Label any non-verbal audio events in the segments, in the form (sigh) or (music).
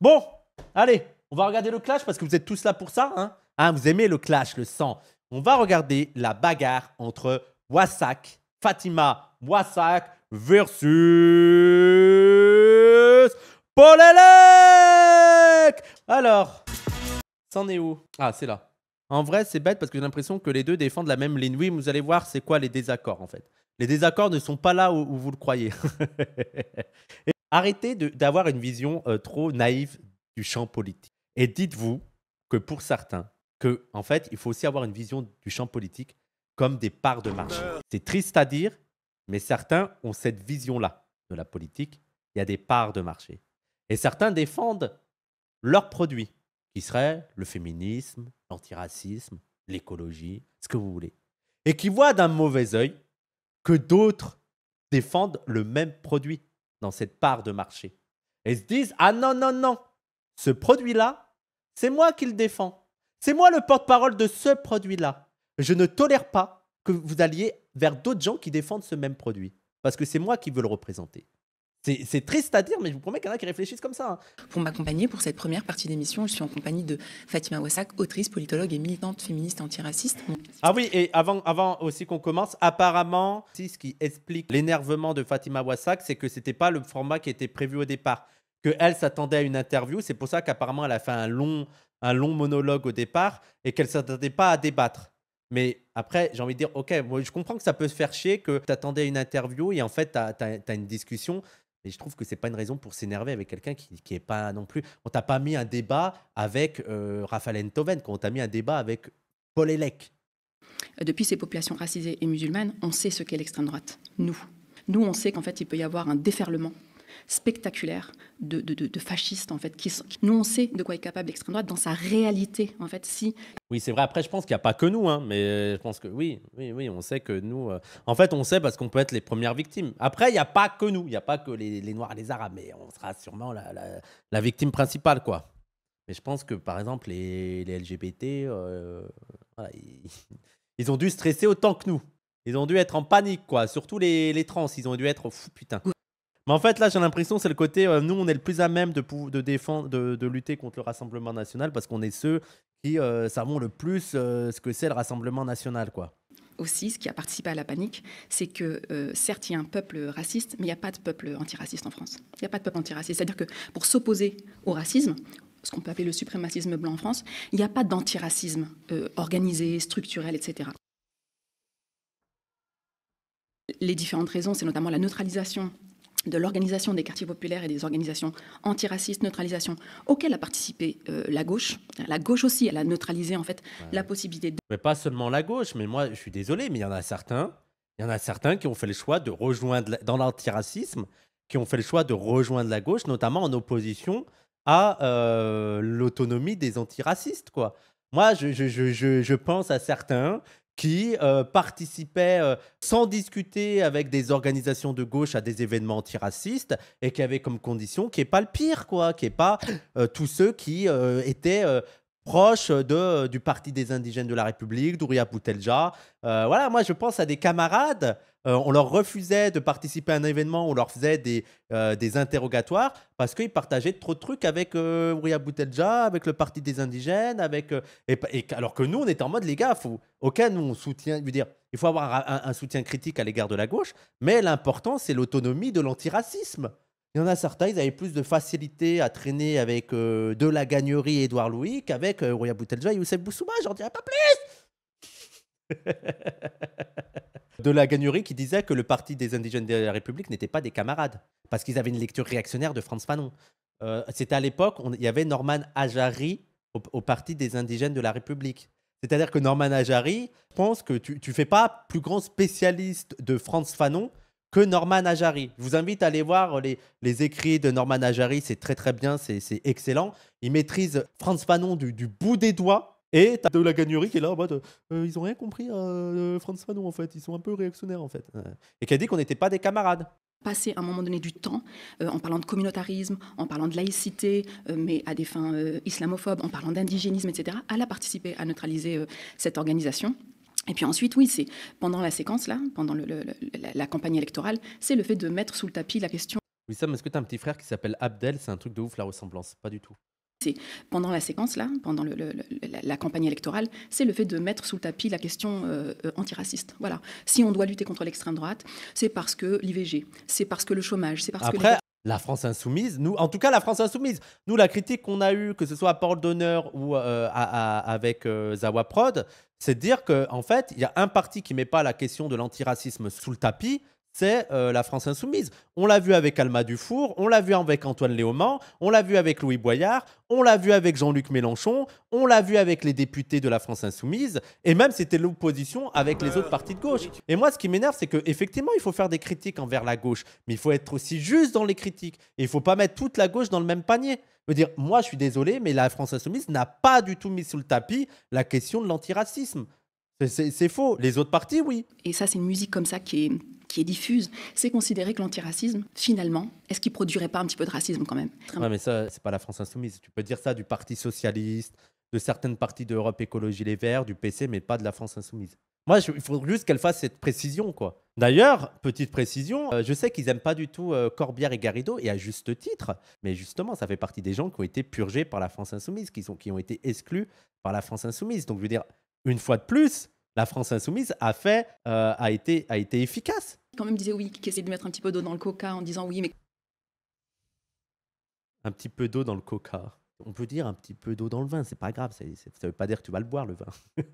Bon, allez, on va regarder le clash parce que vous êtes tous là pour ça. Hein, hein vous aimez le clash, le sang. On va regarder la bagarre entre Wasak, Fatima Wasak versus Paul Alors, c'en est où Ah, c'est là. En vrai, c'est bête parce que j'ai l'impression que les deux défendent la même ligne. Oui, vous allez voir, c'est quoi les désaccords en fait. Les désaccords ne sont pas là où, vous le croyez. (laughs) Arrêtez d'avoir une vision euh, trop naïve du champ politique. Et dites-vous que pour certains, que en fait, il faut aussi avoir une vision du champ politique comme des parts de marché. C'est triste à dire, mais certains ont cette vision-là de la politique. Il y a des parts de marché. Et certains défendent leurs produits, qui seraient le féminisme, l'antiracisme, l'écologie, ce que vous voulez. Et qui voient d'un mauvais œil que d'autres défendent le même produit dans cette part de marché. Et ils se disent Ah non, non, non, ce produit-là, c'est moi qui le défends. C'est moi le porte-parole de ce produit-là. Je ne tolère pas que vous alliez vers d'autres gens qui défendent ce même produit, parce que c'est moi qui veux le représenter. C'est triste à dire, mais je vous promets qu'il y en a qui réfléchissent comme ça. Hein. Pour m'accompagner pour cette première partie d'émission, je suis en compagnie de Fatima Wassak, autrice, politologue et militante féministe antiraciste. Ah oui, et avant, avant aussi qu'on commence, apparemment, ce qui explique l'énervement de Fatima Wassak, c'est que c'était pas le format qui était prévu au départ. Que elle s'attendait à une interview, c'est pour ça qu'apparemment elle a fait un long, un long monologue au départ et qu'elle s'attendait pas à débattre. Mais après, j'ai envie de dire, ok, je comprends que ça peut se faire chier, que tu attendais une interview et en fait, tu as, une discussion. Et je trouve que ce n'est pas une raison pour s'énerver avec quelqu'un qui, qui est pas non plus. On t'a pas mis un débat avec euh, Raphaël Entoven, quand on t'a mis un débat avec Paul Elec. Depuis ces populations racisées et musulmanes, on sait ce qu'est l'extrême droite, nous. Nous, on sait qu'en fait, il peut y avoir un déferlement spectaculaire de, de, de fascistes, en fait. Qui nous, on sait de quoi est capable l'extrême droite dans sa réalité, en fait. Si... Oui, c'est vrai. Après, je pense qu'il n'y a pas que nous, hein, mais euh, je pense que oui, oui, oui, on sait que nous. Euh, en fait, on sait parce qu'on peut être les premières victimes. Après, il n'y a pas que nous, il n'y a pas que les, les, Noirs les Arabes, mais on sera sûrement la, la, la, victime principale, quoi. Mais je pense que, par exemple, les, les LGBT, euh, ils, ont dû stresser autant que nous. Ils ont dû être en panique, quoi. Surtout les, les trans, ils ont dû être fou, putain. Mais en fait, là, j'ai l'impression, c'est le côté, euh, nous, on est le plus à même de, de défendre, de, lutter contre le Rassemblement national parce qu'on est ceux qui euh, savons le plus euh, ce que c'est le Rassemblement national, quoi. Aussi, ce qui a participé à la panique, c'est que certes, il y a un peuple raciste, mais il n'y a pas de peuple antiraciste en France. Il n'y a pas de peuple antiraciste. C'est-à-dire que pour s'opposer au racisme, ce qu'on peut appeler le suprémacisme blanc en France, il n'y a pas d'antiracisme organisé, structurel, etc les différentes raisons, c'est notamment la neutralisation de l'organisation des quartiers populaires et des organisations antiracistes, neutralisation, auxquelles a participé euh, la gauche. La gauche aussi, elle a neutralisé en fait la possibilité de... Mais pas seulement la gauche, mais moi je suis désolé, mais il y en a certains, il y en a certains qui ont fait le choix de rejoindre dans l'antiracisme, qui ont fait le choix de rejoindre la gauche, notamment en opposition à euh, l'autonomie des antiracistes, quoi. Moi, je, je, je, pense à certains qui euh, participaient euh, sans discuter avec des organisations de gauche à des événements antiracistes et qui avaient comme condition qui est pas le pire, quoi, qui est pas euh, tous ceux qui étaient proches de, du Parti des indigènes de la République, d'Ouria Boutelja. voilà, moi je pense à des camarades euh, on leur refusait de participer à un événement, on leur faisait des, euh, interrogatoires parce qu'ils partageaient trop de trucs avec euh, Boutelja, avec le Parti des indigènes, avec euh, et, alors que nous on était en mode les gars, faut, nous on soutient, dire, il faut avoir un, soutien critique à l'égard de la gauche, mais l'important c'est l'autonomie de l'antiracisme. Il y en a certains, ils avaient plus de facilité à traîner avec de la gagnerie Édouard Louis qu'avec Ouria Boutelja et Youssef Boussouma, j'en dirais pas plus. (laughs) de la Gagnerie qui disait que le parti des indigènes de la République n'était pas des camarades, parce qu'ils avaient une lecture réactionnaire de Franz Fanon. Euh, c'était à l'époque, il y avait Norman Ajari au, parti des indigènes de la République. C'est-à-dire que Norman Ajari, je pense que tu ne fais pas plus grand spécialiste de Franz Fanon que Norman Ajari. Je vous invite à aller voir les, écrits de Norman Ajari, c'est très très bien, c'est excellent. Il maîtrise Franz Fanon du bout des doigts et t'as de la gagnerie qui est là en mode euh, ils ont rien compris à euh, François nous en fait, ils sont un peu réactionnaires en fait. Et qui a dit qu'on n'était pas des camarades. Passer à un moment donné du temps euh, en parlant de communautarisme, en parlant de laïcité, mais à des fins islamophobes, en parlant d'indigénisme, etc., elle a participé à neutraliser cette organisation. Et puis ensuite, oui, c'est pendant la séquence, là, pendant le, la, campagne électorale, c'est le fait de mettre sous le tapis la question. Oui, Sam, est-ce que tu as un petit frère qui s'appelle Abdel C'est un truc de ouf la ressemblance, pas du tout c'est pendant la séquence là, pendant la, campagne électorale, c'est le fait de mettre sous le tapis la question euh, euh, antiraciste. Voilà. Si on doit lutter contre l'extrême droite, c'est parce que l'IVG, c'est parce que le chômage, c'est parce que Après, la France insoumise, nous, en tout cas la France insoumise, nous la critique qu'on a eue, que ce soit à Porte d'honneur ou euh, avec Zawa Prod, c'est de dire qu'en en fait, il y a un parti qui met pas la question de l'antiracisme sous le tapis, c'est euh, la France insoumise. On l'a vu avec Alma Dufour, on l'a vu avec Antoine Léaumont, on l'a vu avec Louis Boyard, on l'a vu avec Jean-Luc Mélenchon, on l'a vu avec les députés de la France insoumise, et même c'était l'opposition avec les autres partis de gauche. Et moi, ce qui m'énerve, c'est qu'effectivement, il faut faire des critiques envers la gauche, mais il faut être aussi juste dans les critiques. Et il faut pas mettre toute la gauche dans le même panier. Je veux dire, moi, je suis désolé, mais la France insoumise n'a pas du tout mis sous le tapis la question de l'antiracisme. C'est faux. Les autres partis, oui. Et ça, c'est une musique comme ça qui est qui est diffuse, c'est considérer que l'antiracisme, finalement, est-ce qu'il produirait pas un petit peu de racisme quand même Ouais, mais ça, c'est pas la France insoumise. Tu peux dire ça du Parti socialiste, de certaines parties d'Europe Écologie Les Verts, du PC, mais pas de la France insoumise. Moi, il faut juste qu'elle fasse cette précision, quoi. D'ailleurs, petite précision, euh, je sais qu'ils n'aiment pas du tout euh, Corbière et Garrido, et à juste titre, mais justement, ça fait partie des gens qui ont été purgés par la France insoumise, qui, sont, qui ont été exclus par la France insoumise. Donc, je veux dire, une fois de plus, la France insoumise a fait, euh, a été, a été efficace. Quand même disait oui, qui essayait de mettre un petit peu d'eau dans le coca en disant oui, mais un petit peu d'eau dans le coca. On peut dire un petit peu d'eau dans le vin, c'est pas grave, ça, veut pas dire que tu vas le boire le vin.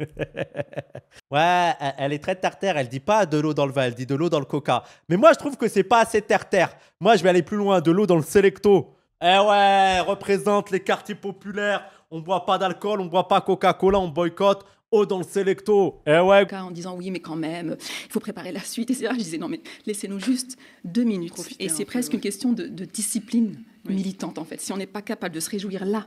(laughs) ouais, elle, est très terre-terre, elle dit pas de l'eau dans le vin, elle dit de l'eau dans le coca. Mais moi je trouve que c'est pas assez terre-terre. Moi je vais aller plus loin, de l'eau dans le selecto. Eh ouais, représente les quartiers populaires, on boit pas d'alcool, on boit pas Coca-Cola, on boycotte, Oh, dans le sélecto, Eh ouais En disant oui, mais quand même, il faut préparer la suite, etc. Je disais non, mais laissez-nous juste deux minutes. et c'est presque une question de, discipline militante, en fait. Si on n'est pas capable de se réjouir là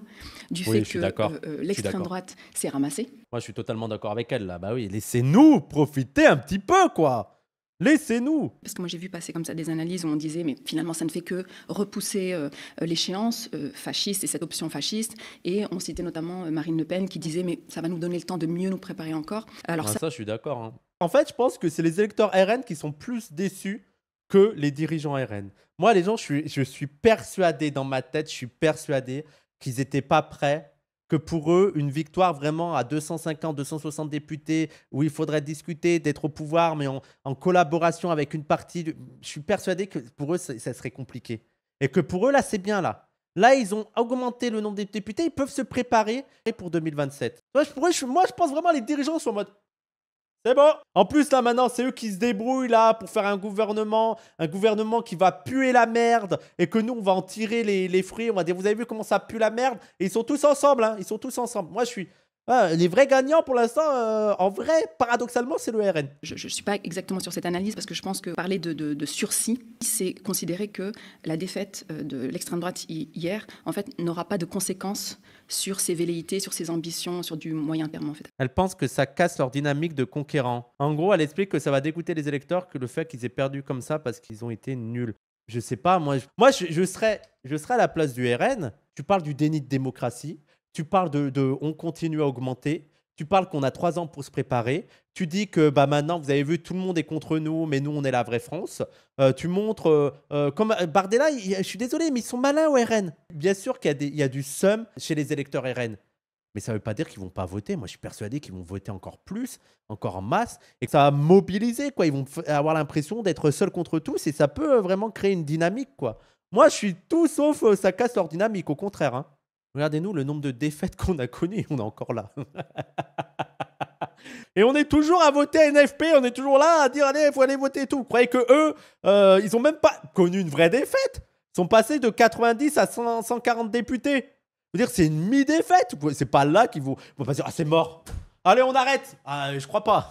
du fait que euh, l'extrême droite s'est ramassée. Moi, je suis totalement d'accord avec elle, là. Bah oui, laissez-nous profiter un petit peu, quoi Laissez-nous Parce que moi j'ai vu passer comme ça des analyses où on disait mais finalement ça ne fait que repousser euh, euh, l'échéance euh, fasciste et cette option fasciste et on citait notamment Marine Le Pen qui disait mais ça va nous donner le temps de mieux nous préparer encore. Alors ah, ça... je suis d'accord. Hein. En fait je pense que c'est les électeurs RN qui sont plus déçus que les dirigeants RN. Moi les gens je suis, je suis persuadé dans ma tête je suis persuadé qu'ils n'étaient pas prêts que pour eux, une victoire vraiment à 250, 260 députés, où il faudrait discuter, d'être au pouvoir, mais en, collaboration avec une partie, je suis persuadé que pour eux, ça, serait compliqué. Et que pour eux, là, c'est bien là. Là, ils ont augmenté le nombre de députés, ils peuvent se préparer pour 2027. Moi, je, moi, je pense vraiment les dirigeants sont en mode c'est En plus, là, maintenant, c'est eux qui se débrouillent, là, pour faire un gouvernement, un gouvernement qui va puer la merde et que nous, on va en tirer les, fruits. On va dire, vous avez vu comment ça pue la merde Et ils sont tous ensemble, hein. Ils sont tous ensemble. Moi, je suis... Ah, les vrais gagnants pour l'instant, euh, en vrai, paradoxalement, c'est le RN. Je ne suis pas exactement sur cette analyse parce que je pense que parler de, sursis, c'est considérer que la défaite euh, de l'extrême droite hier, en fait, n'aura pas de conséquences sur ses velléités, sur ses ambitions, sur du moyen terme en Elle pense que ça casse leur dynamique de conquérant. En gros, elle explique que ça va dégoûter les électeurs que le fait qu'ils aient perdu comme ça parce qu'ils ont été nuls. Je sais pas, moi, moi, je serais, je serais à la place du RN. Tu parles du déni de démocratie tu parles de, on continue à augmenter, tu parles qu'on a trois ans pour se préparer, tu dis que bah, maintenant, vous avez vu, tout le monde est contre nous, mais nous, on est la vraie France. Euh, tu montres, euh, euh, comme Bardella, je suis désolé, mais ils sont malins au RN. Bien sûr qu'il y, a des, il y a du seum chez les électeurs RN. Mais ça ne veut pas dire qu'ils vont pas voter. Moi, je suis persuadé qu'ils vont voter encore plus, encore en masse, et que ça va mobiliser. Quoi. Ils vont avoir l'impression d'être seuls contre tous, et ça peut vraiment créer une dynamique. Quoi. Moi, je suis tout sauf ça casse leur dynamique, au contraire. Hein. Regardez-nous le nombre de défaites (laughs) qu'on a connues, on est encore là. (laughs) et on est toujours à voter NFP, on est toujours là à dire allez, il faut aller voter et tout. Vous croyez que eux, euh, ils n'ont même pas connu une vraie défaite Ils sont passés de 90 à 140 députés. Vous dire c'est une mi-défaite C'est pas là qu'ils vont, va pas dire ah c'est mort Allez, on arrête ah, Je crois pas.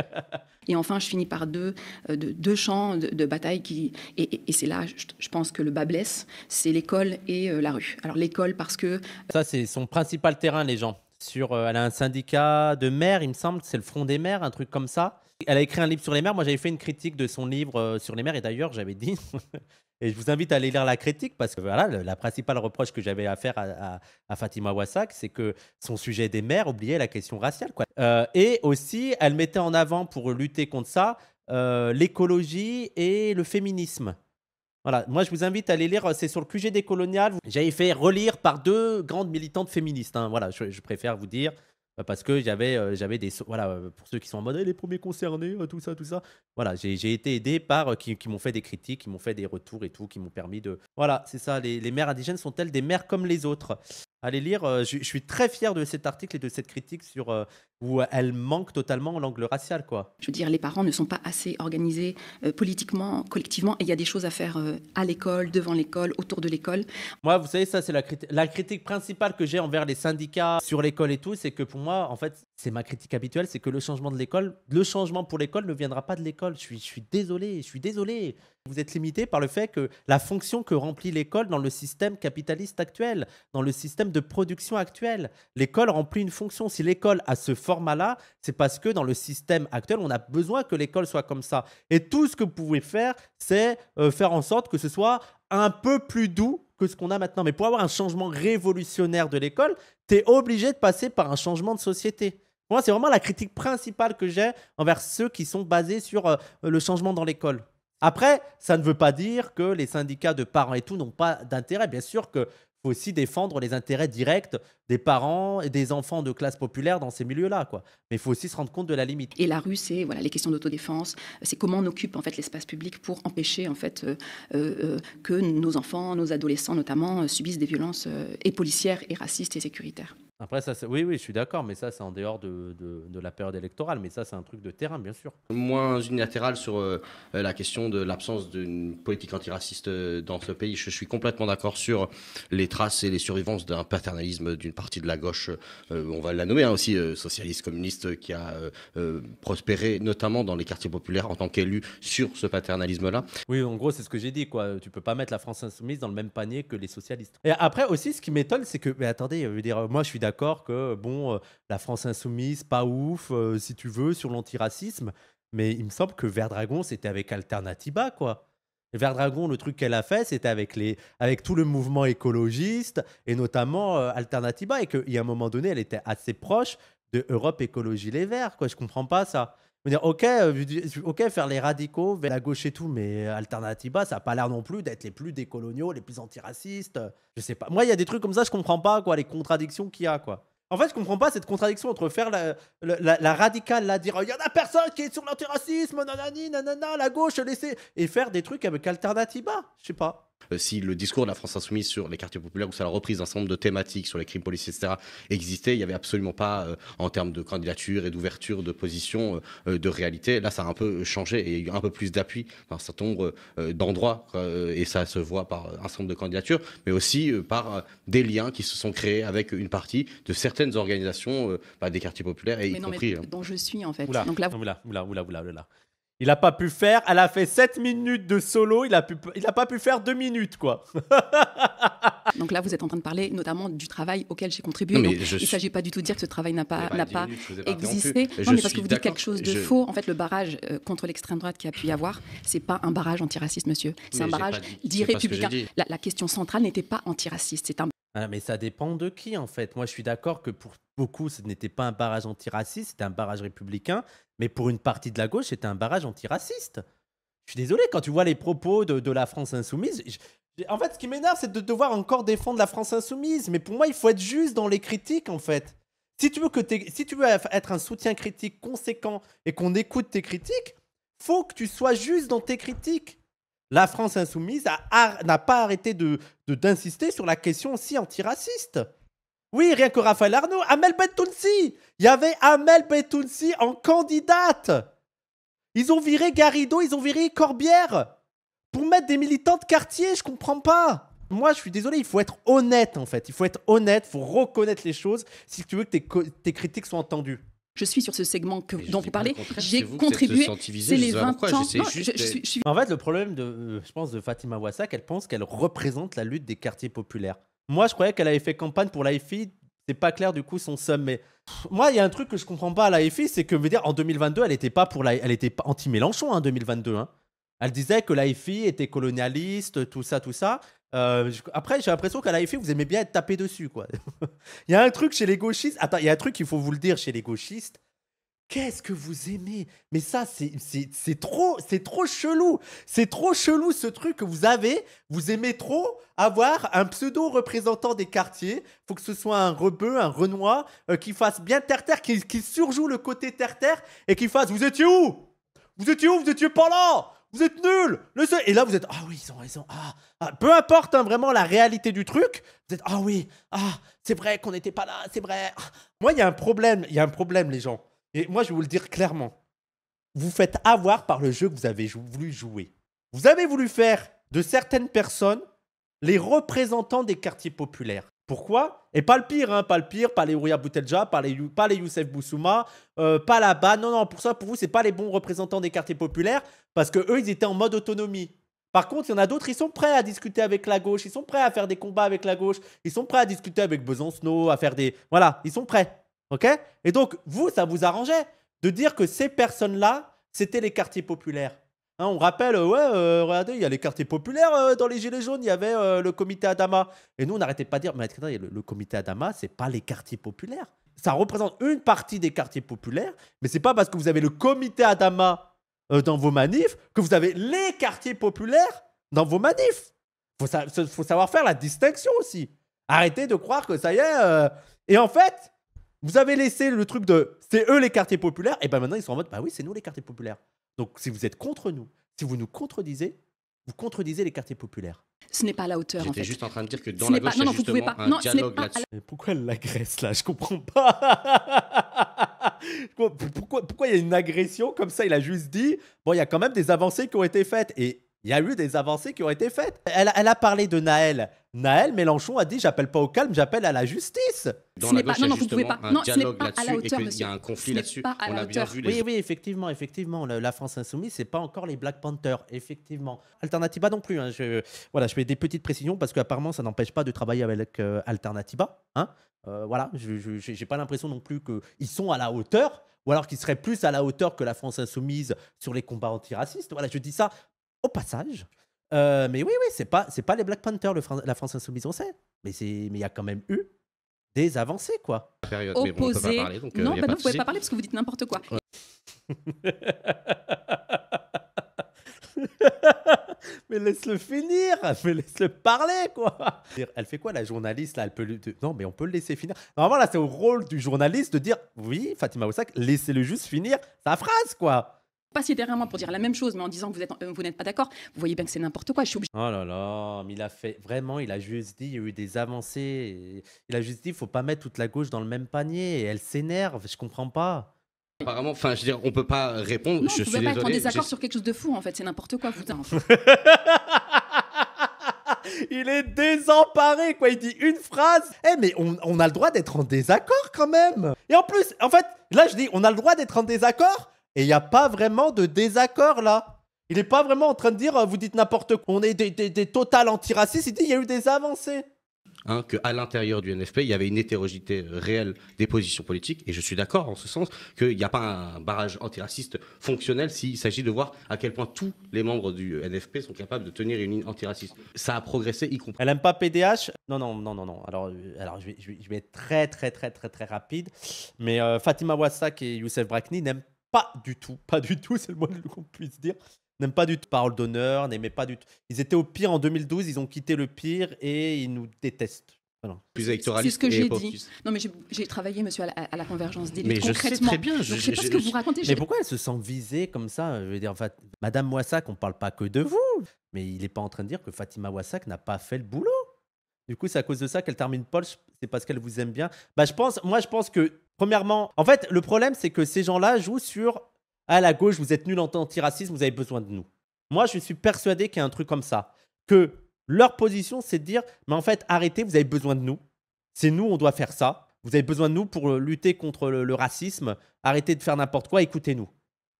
(laughs) et enfin, je finis par deux, euh, deux champs de, bataille qui. Et, c'est là, je, pense que le bas blesse c'est l'école et euh, la rue. Alors, l'école, parce que. Euh, ça, c'est son principal terrain, les gens. Sur, elle a un syndicat de maires, il me semble, c'est le Front des maires, un truc comme ça. Elle a écrit un livre sur les mers. Moi, j'avais fait une critique de son livre sur les mers. Et d'ailleurs, j'avais dit (laughs) Et je vous invite à aller lire la critique parce que voilà, la principale reproche que j'avais à faire à, Fatima Wassak, c'est que son sujet des mères oubliait la question raciale. Quoi. Euh, et aussi, elle mettait en avant pour lutter contre ça euh, l'écologie et le féminisme. Voilà, moi je vous invite à aller lire, c'est sur le QG des coloniales. J'avais fait relire par deux grandes militantes féministes. Hein. Voilà, je préfère vous dire. Bah, parce que j'avais euh, j'avais des voilà euh, pour ceux qui sont en mode eh, les premiers concernés euh, tout ça tout ça voilà j'ai été aidé par qui, m'ont fait des critiques qui m'ont fait des retours et tout qui m'ont permis de voilà c'est ça les, les mères indigènes sont-elles des mères comme les autres allez lire. Euh, je, suis très fier de cet article et de cette critique sur euh, où euh, elle manque totalement l'angle racial, quoi. Je veux dire, les parents ne sont pas assez organisés politiquement, collectivement, et il y a des choses à faire à l'école, devant l'école, autour de l'école. Moi, vous savez, ça, c'est la, critique principale que j'ai envers les syndicats sur l'école et tout, c'est que pour moi, en fait, c'est ma critique habituelle, c'est que le changement de l'école, le changement pour l'école ne viendra pas de l'école. Je suis, je suis désolé, je suis désolé. Vous êtes limité par le fait que la fonction que remplit l'école dans le système capitaliste actuel, dans le système de production actuel, l'école remplit une fonction. Si l'école a ce format-là, c'est parce que dans le système actuel, on a besoin que l'école soit comme ça. Et tout ce que vous pouvez faire, c'est euh, faire en sorte que ce soit un peu plus doux que ce qu'on a maintenant. Mais pour avoir un changement révolutionnaire de l'école, tu es obligé de passer par un changement de société. moi, c'est vraiment la critique principale que j'ai envers ceux qui sont basés sur euh, le changement dans l'école. Après, ça ne veut pas dire que les syndicats de parents et tout n'ont pas d'intérêt. Bien sûr qu'il faut aussi défendre les intérêts directs des parents et des enfants de classe populaire dans ces milieux-là, Mais il faut aussi se rendre compte de la limite. Et la rue, c'est voilà les questions d'autodéfense, c'est comment on occupe en l'espace public pour empêcher euh, euh, euh, que nos enfants, nos adolescents notamment, subissent des violences et policières et racistes et sécuritaires oui, oui, je suis d'accord, mais ça, c'est en dehors de, la période électorale. Mais ça, c'est un truc de terrain, bien sûr. Moins unilatéral sur euh, la question de l'absence d'une politique antiraciste euh, dans ce pays. Je suis complètement d'accord sur les traces et les survivances d'un paternalisme d'une partie de la gauche, euh, on va la nommer hein, aussi, socialiste, communiste, qui a prospéré, notamment dans les quartiers populaires, en tant qu'élu, sur ce paternalisme-là. Oui, en gros, c'est ce que j'ai dit, quoi. Tu peux pas mettre la France insoumise dans le même panier que les socialistes. Et après, aussi, ce qui m'étonne, c'est que, mais attendez, je veux dire, moi, je suis d'accord d'accord que, euh, bon, euh, la France insoumise, pas ouf, euh, si tu veux, sur l'antiracisme. Mais il me semble que Dragon, c'était avec Alternatiba. quoi. Dragon, le truc qu'elle a fait, c'était avec, les, avec tout le mouvement écologiste et notamment Alternatiba. Alternativa. Et qu'il y a un moment donné, elle était assez proche de Europe Écologie Les Verts. Quoi. Je comprends pas ça dire, ok, euh, ok, faire les radicaux vers la gauche et tout, mais euh, Alternativa, ça n'a pas l'air non plus d'être les plus décoloniaux, les plus antiracistes. Euh, je sais pas. Moi, il y a des trucs comme ça, je comprends pas, quoi, les contradictions qu'il y a, quoi. En fait, je comprends pas cette contradiction entre faire la, la, la, radicale, dire il y en a personne qui est sur l'antiracisme, nanani, nanana, la gauche, laisser et faire des trucs avec Alternativa. Je sais pas. Euh, si le discours de la France insoumise sur les quartiers populaires, où ça la reprise d'un certain nombre de thématiques sur les crimes policiers, etc., existait, il n'y avait absolument pas, euh, en termes de candidature et d'ouverture de position, euh, de réalité. Là, ça a un peu changé et il y a eu un peu plus d'appui dans un certain nombre d'endroits, et ça se voit par un certain nombre de candidatures, mais aussi par des liens qui se sont créés avec une partie de certaines organisations bah, des quartiers populaires, et mais y non, compris... Mais hein. dont je suis, en fait. Donc là, oula, oula, oula, il n'a pas pu faire. Elle a fait 7 minutes de solo. Il n'a pas pu faire 2 minutes, quoi. (laughs) donc là, vous êtes en train de parler notamment du travail auquel j'ai contribué. il ne s'agit pas du tout de dire que ce travail n'a pas, pas existé. Non, mais parce que vous dites quelque chose de faux. En fait, le barrage euh, contre l'extrême droite qui a pu y avoir, c'est pas un barrage antiraciste, monsieur. C'est un barrage dit, républicain. la, question centrale n'était pas antiraciste. C'est un Hein, mais ça dépend de qui, en fait. Moi, je suis d'accord que pour beaucoup, ce n'était pas un barrage antiraciste, c'était un barrage républicain. Mais pour une partie de la gauche, c'était un barrage antiraciste. Je suis désolé, quand tu vois les propos de, la France insoumise, En fait, ce qui m'énerve, c'est de devoir encore défendre la France insoumise. Mais pour moi, il faut être juste dans les critiques, en fait. Si tu veux, que si tu veux être un soutien critique conséquent et qu'on écoute tes critiques, faut que tu sois juste dans tes critiques la France insoumise n'a pas arrêté d'insister de, d'insister sur la question aussi antiraciste. Oui, rien que Raphaël Arnaud, Amel Bentounsi. Il y avait Amel Bentounsi en candidate. Ils ont viré Garrido, ils ont viré Corbière pour mettre des militants de quartier, je comprends pas. Moi, je suis désolé, il faut être honnête en fait. Il faut être honnête, il faut reconnaître les choses si tu veux que tes critiques soient entendues je suis sur ce segment que, dont vous parlez. J'ai contribué. C'est les 20 ans. En fait, le problème, de, euh, je pense, de Fatima Wassak, elle pense qu'elle représente la lutte des quartiers populaires. Moi, je croyais qu'elle avait fait campagne pour la C'est pas clair du coup son sommet. moi il y a un truc que je comprends pas à l'AFI, c'est que dire en 2022 elle était pas pour la, elle était anti Mélenchon en 2022. Elle disait que l'AFI était colonialiste, tout ça, tout ça. Euh, après, j'ai l'impression qu'à l'AFI, vous aimez bien être tapé dessus, quoi. (laughs) il y a un truc chez les gauchistes. Attends, il y a un truc qu'il faut vous le dire chez les gauchistes. Qu'est-ce que vous aimez Mais ça, c'est trop, c'est trop chelou. C'est trop chelou ce truc que vous avez. Vous aimez trop avoir un pseudo représentant des quartiers. Faut que ce soit un rebeu, un renois, euh, qui fasse bien terre-terre, qui, qui surjoue le côté terre-terre et qui fasse. Vous étiez où Vous étiez où Vous étiez pas là vous êtes nuls Et là, vous êtes Ah oui, ils ont raison. Ah, ah Peu importe hein, vraiment la réalité du truc, vous êtes Ah oui, ah, c'est vrai qu'on n'était pas là, c'est vrai. Ah. Moi, il y a un problème, il y a un problème, les gens. Et moi, je vais vous le dire clairement. Vous faites avoir par le jeu que vous avez voulu jouer. Vous avez voulu faire de certaines personnes les représentants des quartiers populaires. Pourquoi Et pas le pire, hein, pas le pire, pas les Ouria Boutelja, pas les, Youssef Boussouma, euh, pas là-bas. Non, non, pour ça, pour vous, c'est pas les bons représentants des quartiers populaires parce que eux, ils étaient en mode autonomie. Par contre, il y en a d'autres, ils sont prêts à discuter avec la gauche, ils sont prêts à faire des combats avec la gauche, ils sont prêts à discuter avec Besancenot, à faire des. Voilà, ils sont prêts. OK Et donc, vous, ça vous arrangeait de dire que ces personnes-là, c'était les quartiers populaires. Hein, on rappelle, euh, ouais, euh, regardez, il y a les quartiers populaires euh, dans les Gilets jaunes, il y avait le comité Adama. Et nous, on n'arrêtait pas de dire, mais le, comité Adama, c'est pas les quartiers populaires. Ça représente une partie des quartiers populaires, mais c'est pas parce que vous avez le comité Adama dans vos manifs que vous avez les quartiers populaires dans vos manifs. Il faut savoir faire la distinction aussi. Arrêtez de croire que ça y est. Et en fait, vous avez laissé le truc de c'est eux les quartiers populaires, et ben maintenant ils sont en mode, bah oui, c'est nous les quartiers populaires. Donc si vous êtes contre nous, si vous nous contredisez, vous contredisez les quartiers populaires. Ce n'est pas à la hauteur. en fait. juste en train de dire que dans la gauche, il y a justement un dialogue là-dessus. Pourquoi elle l'agresse là Je comprends pas. (laughs) pourquoi, pourquoi il y a une agression comme ça Il a juste dit bon, il y a quand même des avancées qui ont été faites et il y a eu des avancées qui ont été faites. Elle, elle a parlé de Naël. Naël Mélenchon a dit j'appelle pas au calme, j'appelle à la justice. Dans la pas, non, non, vous pouvez pas. Non, n'est Il y a un conflit là-dessus. On l'a bien vu. oui, oui, effectivement, effectivement, la France insoumise, c'est pas encore les Black Panthers, effectivement. Alternativa non plus. Hein. je, voilà, je fais des petites précisions parce qu'apparemment, ça n'empêche pas de travailler avec euh, Alternatiba. Alternativa. Hein. Euh, voilà, je n'ai pas l'impression non plus qu'ils sont à la hauteur, ou alors qu'ils seraient plus à la hauteur que la France insoumise sur les combats antiracistes. Voilà, je dis ça au passage. Euh, mais oui, oui, c'est pas, c'est pas les Black Panthers, le la France Insoumise, on sait. Mais c'est, mais il y a quand même eu des avancées, quoi. période, parler, donc, euh, non, vous bah vous pouvez pas parler parce que vous dites n'importe quoi. (laughs) mais laisse-le finir, mais laisse-le parler, quoi. Elle fait quoi la journaliste là Elle peut non, mais on peut le laisser finir. Normalement là, c'est au rôle du journaliste de dire oui, Fatima Oussak, laissez-le juste finir sa phrase, quoi pas moi pour dire la même chose, mais en disant que euh, vous, n'êtes pas d'accord, vous voyez bien que c'est n'importe quoi. Je suis obligé. Oh là là, mais il a fait vraiment, il a juste dit, il y a eu des avancées. Il a juste dit, il faut pas mettre toute la gauche dans le même panier. Et elle s'énerve, je comprends pas. Apparemment, enfin, je veux dire, on peut pas répondre. je vous pas être en désaccord sur quelque chose de fou, en fait. C'est n'importe quoi, putain. (laughs) il est désemparé, quoi. Il dit une phrase. Eh, mais on, on, a le droit d'être en désaccord quand même. Et en plus, en fait, là, je dis, on a le droit d'être en désaccord et il n'y a pas vraiment de désaccord là. Il n'est pas vraiment en train de dire oh, vous dites n'importe quoi. On est des, des, totales antiracistes. Il dit il y a eu des avancées. Hein, que qu'à l'intérieur du NFP, il y avait une hétérogénéité euh, réelle des positions politiques. Et je suis d'accord en ce sens qu'il n'y a pas un barrage antiraciste fonctionnel s'il s'agit de voir à quel point tous les membres du euh, NFP sont capables de tenir une ligne antiraciste. Ça a progressé, y compris. Elle n'aime pas PDH Non, non, non, non, non. Alors, euh, alors je, vais, être très, très, très, très, très rapide. Mais Fatima Wassak et Youssef Brakni n'aiment pas du tout, pas du tout, (laughs) c'est le moins qu'on puisse dire, n'aime pas du tout parole d'honneur, n'aimaient pas du tout. Ils étaient au pire en 2012, ils ont quitté le pire et ils nous détestent. Plus électoraliste. C'est ce que j'ai dit. Non, mais j'ai travaillé, monsieur, à la, convergence des Mais je très bien. Je, ne sais pas ce que vous racontez. Mais pourquoi elle se sent visée comme ça Je veux dire, Madame Moissac, on ne parle pas que de vous. Mais il n'est pas en train de dire que Fatima Wassak n'a pas fait le boulot. Du coup, c'est à cause de ça qu'elle termine Paul. C'est parce qu'elle vous aime bien. Bah, je pense, moi, je pense que, premièrement, en fait, le problème, c'est que ces gens-là jouent sur à la gauche, vous êtes nuls en anti-racisme. vous avez besoin de nous. Moi, je suis persuadé qu'il y a un truc comme ça. Que leur position, c'est de dire mais en fait, arrêtez, vous avez besoin de nous. C'est nous, on doit faire ça. Vous avez besoin de nous pour euh, lutter contre le, racisme. Arrêtez de faire n'importe quoi, écoutez-nous.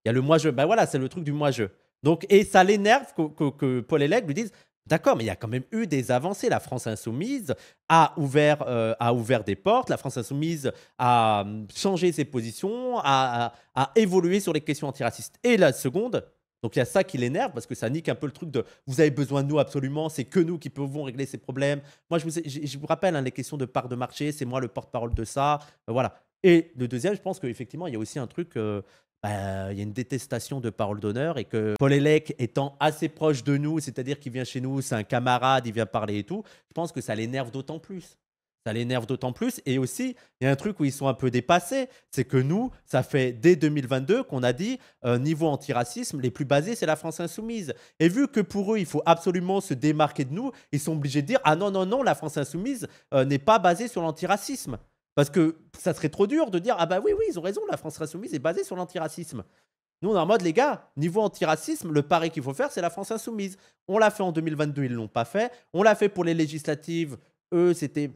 Il y a le moi-je. Ben voilà, c'est le truc du moi-je. Donc, et ça l'énerve que, Paul et lui disent D'accord, mais il y a quand même eu des avancées. La France insoumise a ouvert, euh, a ouvert des portes, la France insoumise a hum, changé ses positions, a, a, évolué sur les questions antiracistes. Et la seconde, donc il y a ça qui l'énerve, parce que ça nique un peu le truc de vous avez besoin de nous absolument, c'est que nous qui pouvons régler ces problèmes. Moi, je vous, je, vous rappelle hein, les questions de part de marché, c'est moi le porte-parole de ça. Euh, voilà. Et le deuxième, je pense qu'effectivement, il y a aussi un truc euh, bah, il y a une détestation de parole d'honneur et que Paul Elec étant assez proche de nous, c'est-à-dire qu'il vient chez nous, c'est un camarade, il vient parler et tout, je pense que ça l'énerve d'autant plus. Ça l'énerve d'autant plus. Et aussi, il y a un truc où ils sont un peu dépassés, c'est que nous, ça fait dès 2022 qu'on a dit, un euh, niveau antiracisme, les plus basés, c'est la France insoumise. Et vu que pour eux, il faut absolument se démarquer de nous, ils sont obligés de dire, ah non, non, non, la France insoumise euh, n'est pas basée sur l'antiracisme. Parce que ça serait trop dur de dire Ah bah oui, oui, ils ont raison, la France insoumise est basée sur l'antiracisme. Nous, on est en mode, les gars, niveau antiracisme, le pari qu'il faut faire, c'est la France insoumise. On l'a fait en 2022, ils ne l'ont pas fait. On l'a fait pour les législatives, eux, c'était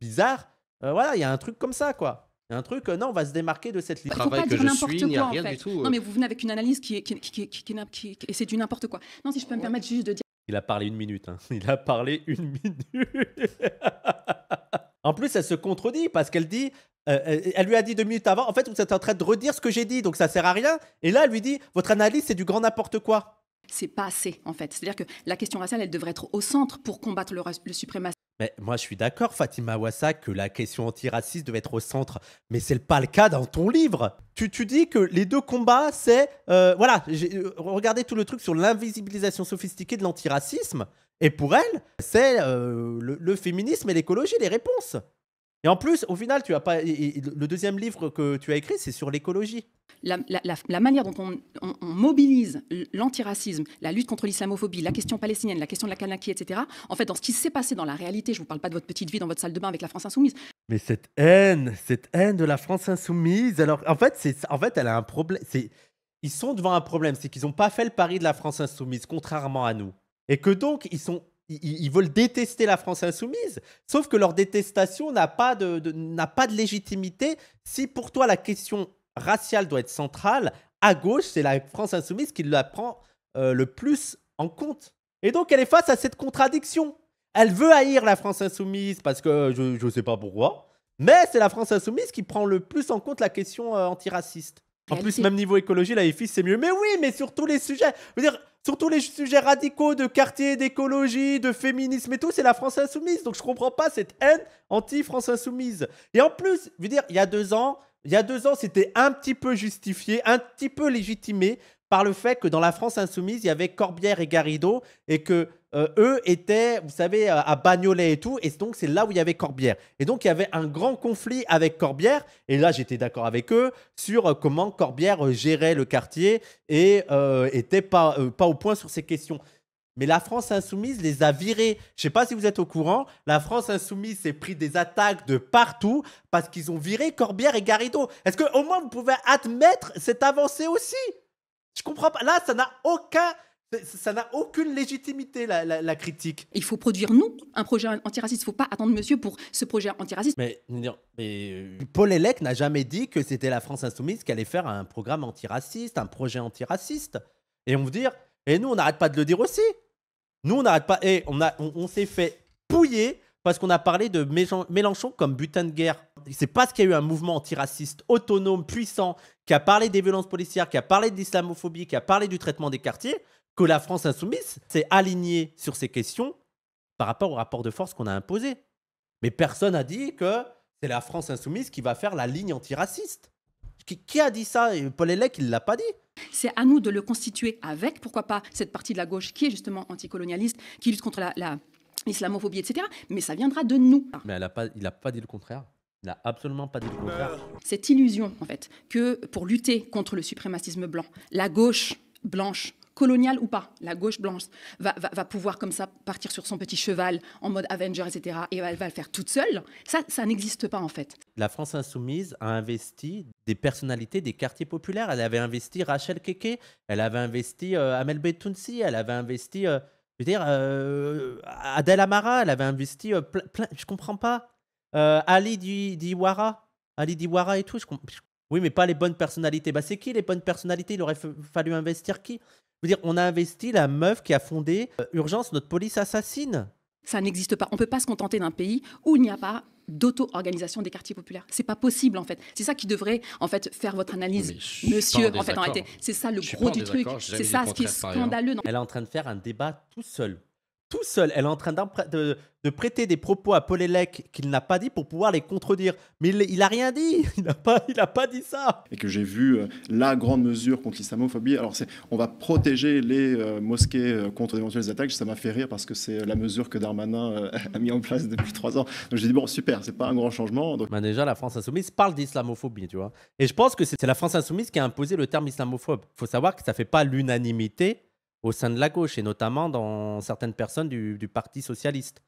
bizarre. Euh, voilà, il y a un truc comme ça, quoi. Il y a un truc, euh, non, on va se démarquer de cette liste. Il faut pas n'importe quoi, en fait. tout, euh. Non, mais vous venez avec une analyse qui est, qui, qui, et c'est du n'importe quoi. Non, si je peux me permettre juste de dire... Il a parlé une minute, hein. Il a parlé une minute. (laughs) En plus, elle se contredit parce qu'elle dit. Euh, euh, elle lui a dit deux minutes avant, en fait, vous êtes en train de redire ce que j'ai dit, donc ça sert à rien. Et là, elle lui dit, votre analyse, c'est du grand n'importe quoi c'est pas assez, en fait. C'est-à-dire que la question raciale, elle devrait être au centre pour combattre le, suprématisme. Mais moi, je suis d'accord, Fatima Wassa, que la question antiraciste devait être au centre. Mais c'est pas le cas dans ton livre. Tu, tu dis que les deux combats, c'est. Euh, voilà, euh, regardez tout le truc sur l'invisibilisation sophistiquée de l'antiracisme. Et pour elle, c'est euh, le féminisme et l'écologie, les réponses. Et en plus, au final, tu as pas. Le deuxième livre que tu as écrit, c'est sur l'écologie. La, manière dont on, mobilise l'antiracisme, la lutte contre l'islamophobie, la question palestinienne, la question de la Kanaki, etc. En fait, dans ce qui s'est passé dans la réalité, je ne vous parle pas de votre petite vie dans votre salle de bain avec la France insoumise. Mais cette haine, cette haine de la France insoumise, alors en fait, c'est, en fait elle a un problème. ils sont devant un problème, c'est qu'ils n'ont pas fait le pari de la France insoumise, contrairement à nous. Et que donc, ils sont ils, veulent détester la France insoumise, sauf que leur détestation n'a pas de, n'a pas de légitimité. Si pour toi la question raciale doit être centrale, à gauche, c'est la France insoumise qui la prend euh, le plus en compte. Et donc elle est face à cette contradiction. Elle veut haïr la France insoumise parce que je ne sais pas pourquoi, mais c'est la France insoumise qui prend le plus en compte la question euh, antiraciste. En plus, même niveau écologie, la FI, c'est mieux. Mais oui, mais sur tous les sujets. Je dire, Surtout les sujets radicaux de quartier, d'écologie, de féminisme et tout, c'est la France insoumise. Donc je comprends pas cette haine anti-France insoumise. Et en plus, je dire, il y a deux ans, il y a deux ans, c'était un petit peu justifié, un petit peu légitimé par le fait que dans la France insoumise, il y avait Corbière et Garido et que euh, eux étaient, vous savez, euh, à Bagnolet et tout, et donc c'est là où il y avait Corbière. Et donc il y avait un grand conflit avec Corbière, et là j'étais d'accord avec eux sur euh, comment Corbière gérait le quartier et euh, était pas, pas au point sur ces questions. Mais la France insoumise les a virés. Je sais pas si vous êtes au courant, la France insoumise s'est pris des attaques de partout parce qu'ils ont viré Corbière et Garrido. Est-ce que au moins vous pouvez admettre cette avancée aussi Je comprends pas. Là, ça n'a aucun ça n'a aucune légitimité, la, critique. Il faut produire, nous, un projet antiraciste. Il ne faut pas attendre monsieur pour ce projet antiraciste. Mais, euh, Paul Elec n'a jamais dit que c'était la France insoumise qui allait faire un programme antiraciste, un projet antiraciste. Et on veut dire, et nous, on n'arrête pas de le dire aussi. Nous, on n'arrête pas. Et on, s'est fait pouiller parce qu'on a parlé de Mélenchon comme butin de guerre. C'est parce qu'il y a eu un mouvement antiraciste autonome, puissant, qui a parlé des violences policières, qui a parlé de l'islamophobie, qui a parlé du traitement des quartiers, que la France insoumise s'est alignée sur ces questions par rapport au rapport de force qu'on a imposé. Mais personne n'a dit que c'est la France insoumise qui va faire la ligne antiraciste. Qui, qui a dit ça Paul Hellec, il ne l'a pas dit. C'est à nous de le constituer avec, pourquoi pas, cette partie de la gauche qui est justement anticolonialiste, qui lutte contre la, l'islamophobie, etc. Mais ça viendra de nous. Mais pas, il n'a pas dit le contraire. Il n'a absolument pas dit le contraire. Cette illusion, en fait, que pour lutter contre le suprémacisme blanc, la gauche blanche coloniale ou pas, la gauche blanche va, pouvoir comme ça partir sur son petit cheval en mode Avenger, etc. Et elle va le faire toute seule. Ça, ça n'existe pas en fait. La France insoumise a investi des personnalités des quartiers populaires. Elle avait investi Rachel Keke, elle avait investi euh, Amel Betounsi, elle avait investi, euh, je veux dire, euh, Adèle Amara, elle avait investi plein, je comprends pas. Ali Diwara, Ali Diwara et tout, Oui, mais pas les bonnes personnalités. Bah, c'est qui les bonnes personnalités Il aurait fallu investir qui dire, on a investi la meuf qui a fondé euh, Urgence, notre police assassine. Ça n'existe pas. On ne peut pas se contenter d'un pays où il n'y a pas d'auto-organisation des quartiers populaires. C'est pas possible en fait. C'est ça qui devrait en fait faire votre analyse, monsieur. En, fait, en c'est ça le gros du truc. C'est ça ce qui est scandaleux. Elle est en train de faire un débat tout seul tout seul. Elle est en train de, prêter des propos à Polélec qu'il n'a pas dit pour pouvoir les contredire. Mais il n'a rien dit. (laughs) Il n'a pas, pas dit ça. Et que j'ai vu euh, la grande mesure contre l'islamophobie. Alors, c'est, on va protéger les euh, mosquées euh, contre d'éventuelles attaques. Ça m'a fait rire parce que c'est la mesure que Darmanin (laughs) a mis en place depuis trois ans. Donc, j'ai dit, bon, super, c'est pas un grand changement. Donc... Bah, déjà, la France insoumise parle d'islamophobie, tu vois. Et je pense que c'est, la France insoumise qui a imposé le terme islamophobe. Il faut savoir que ça fait pas l'unanimité au sein de la gauche et notamment dans certaines personnes du, Parti socialiste.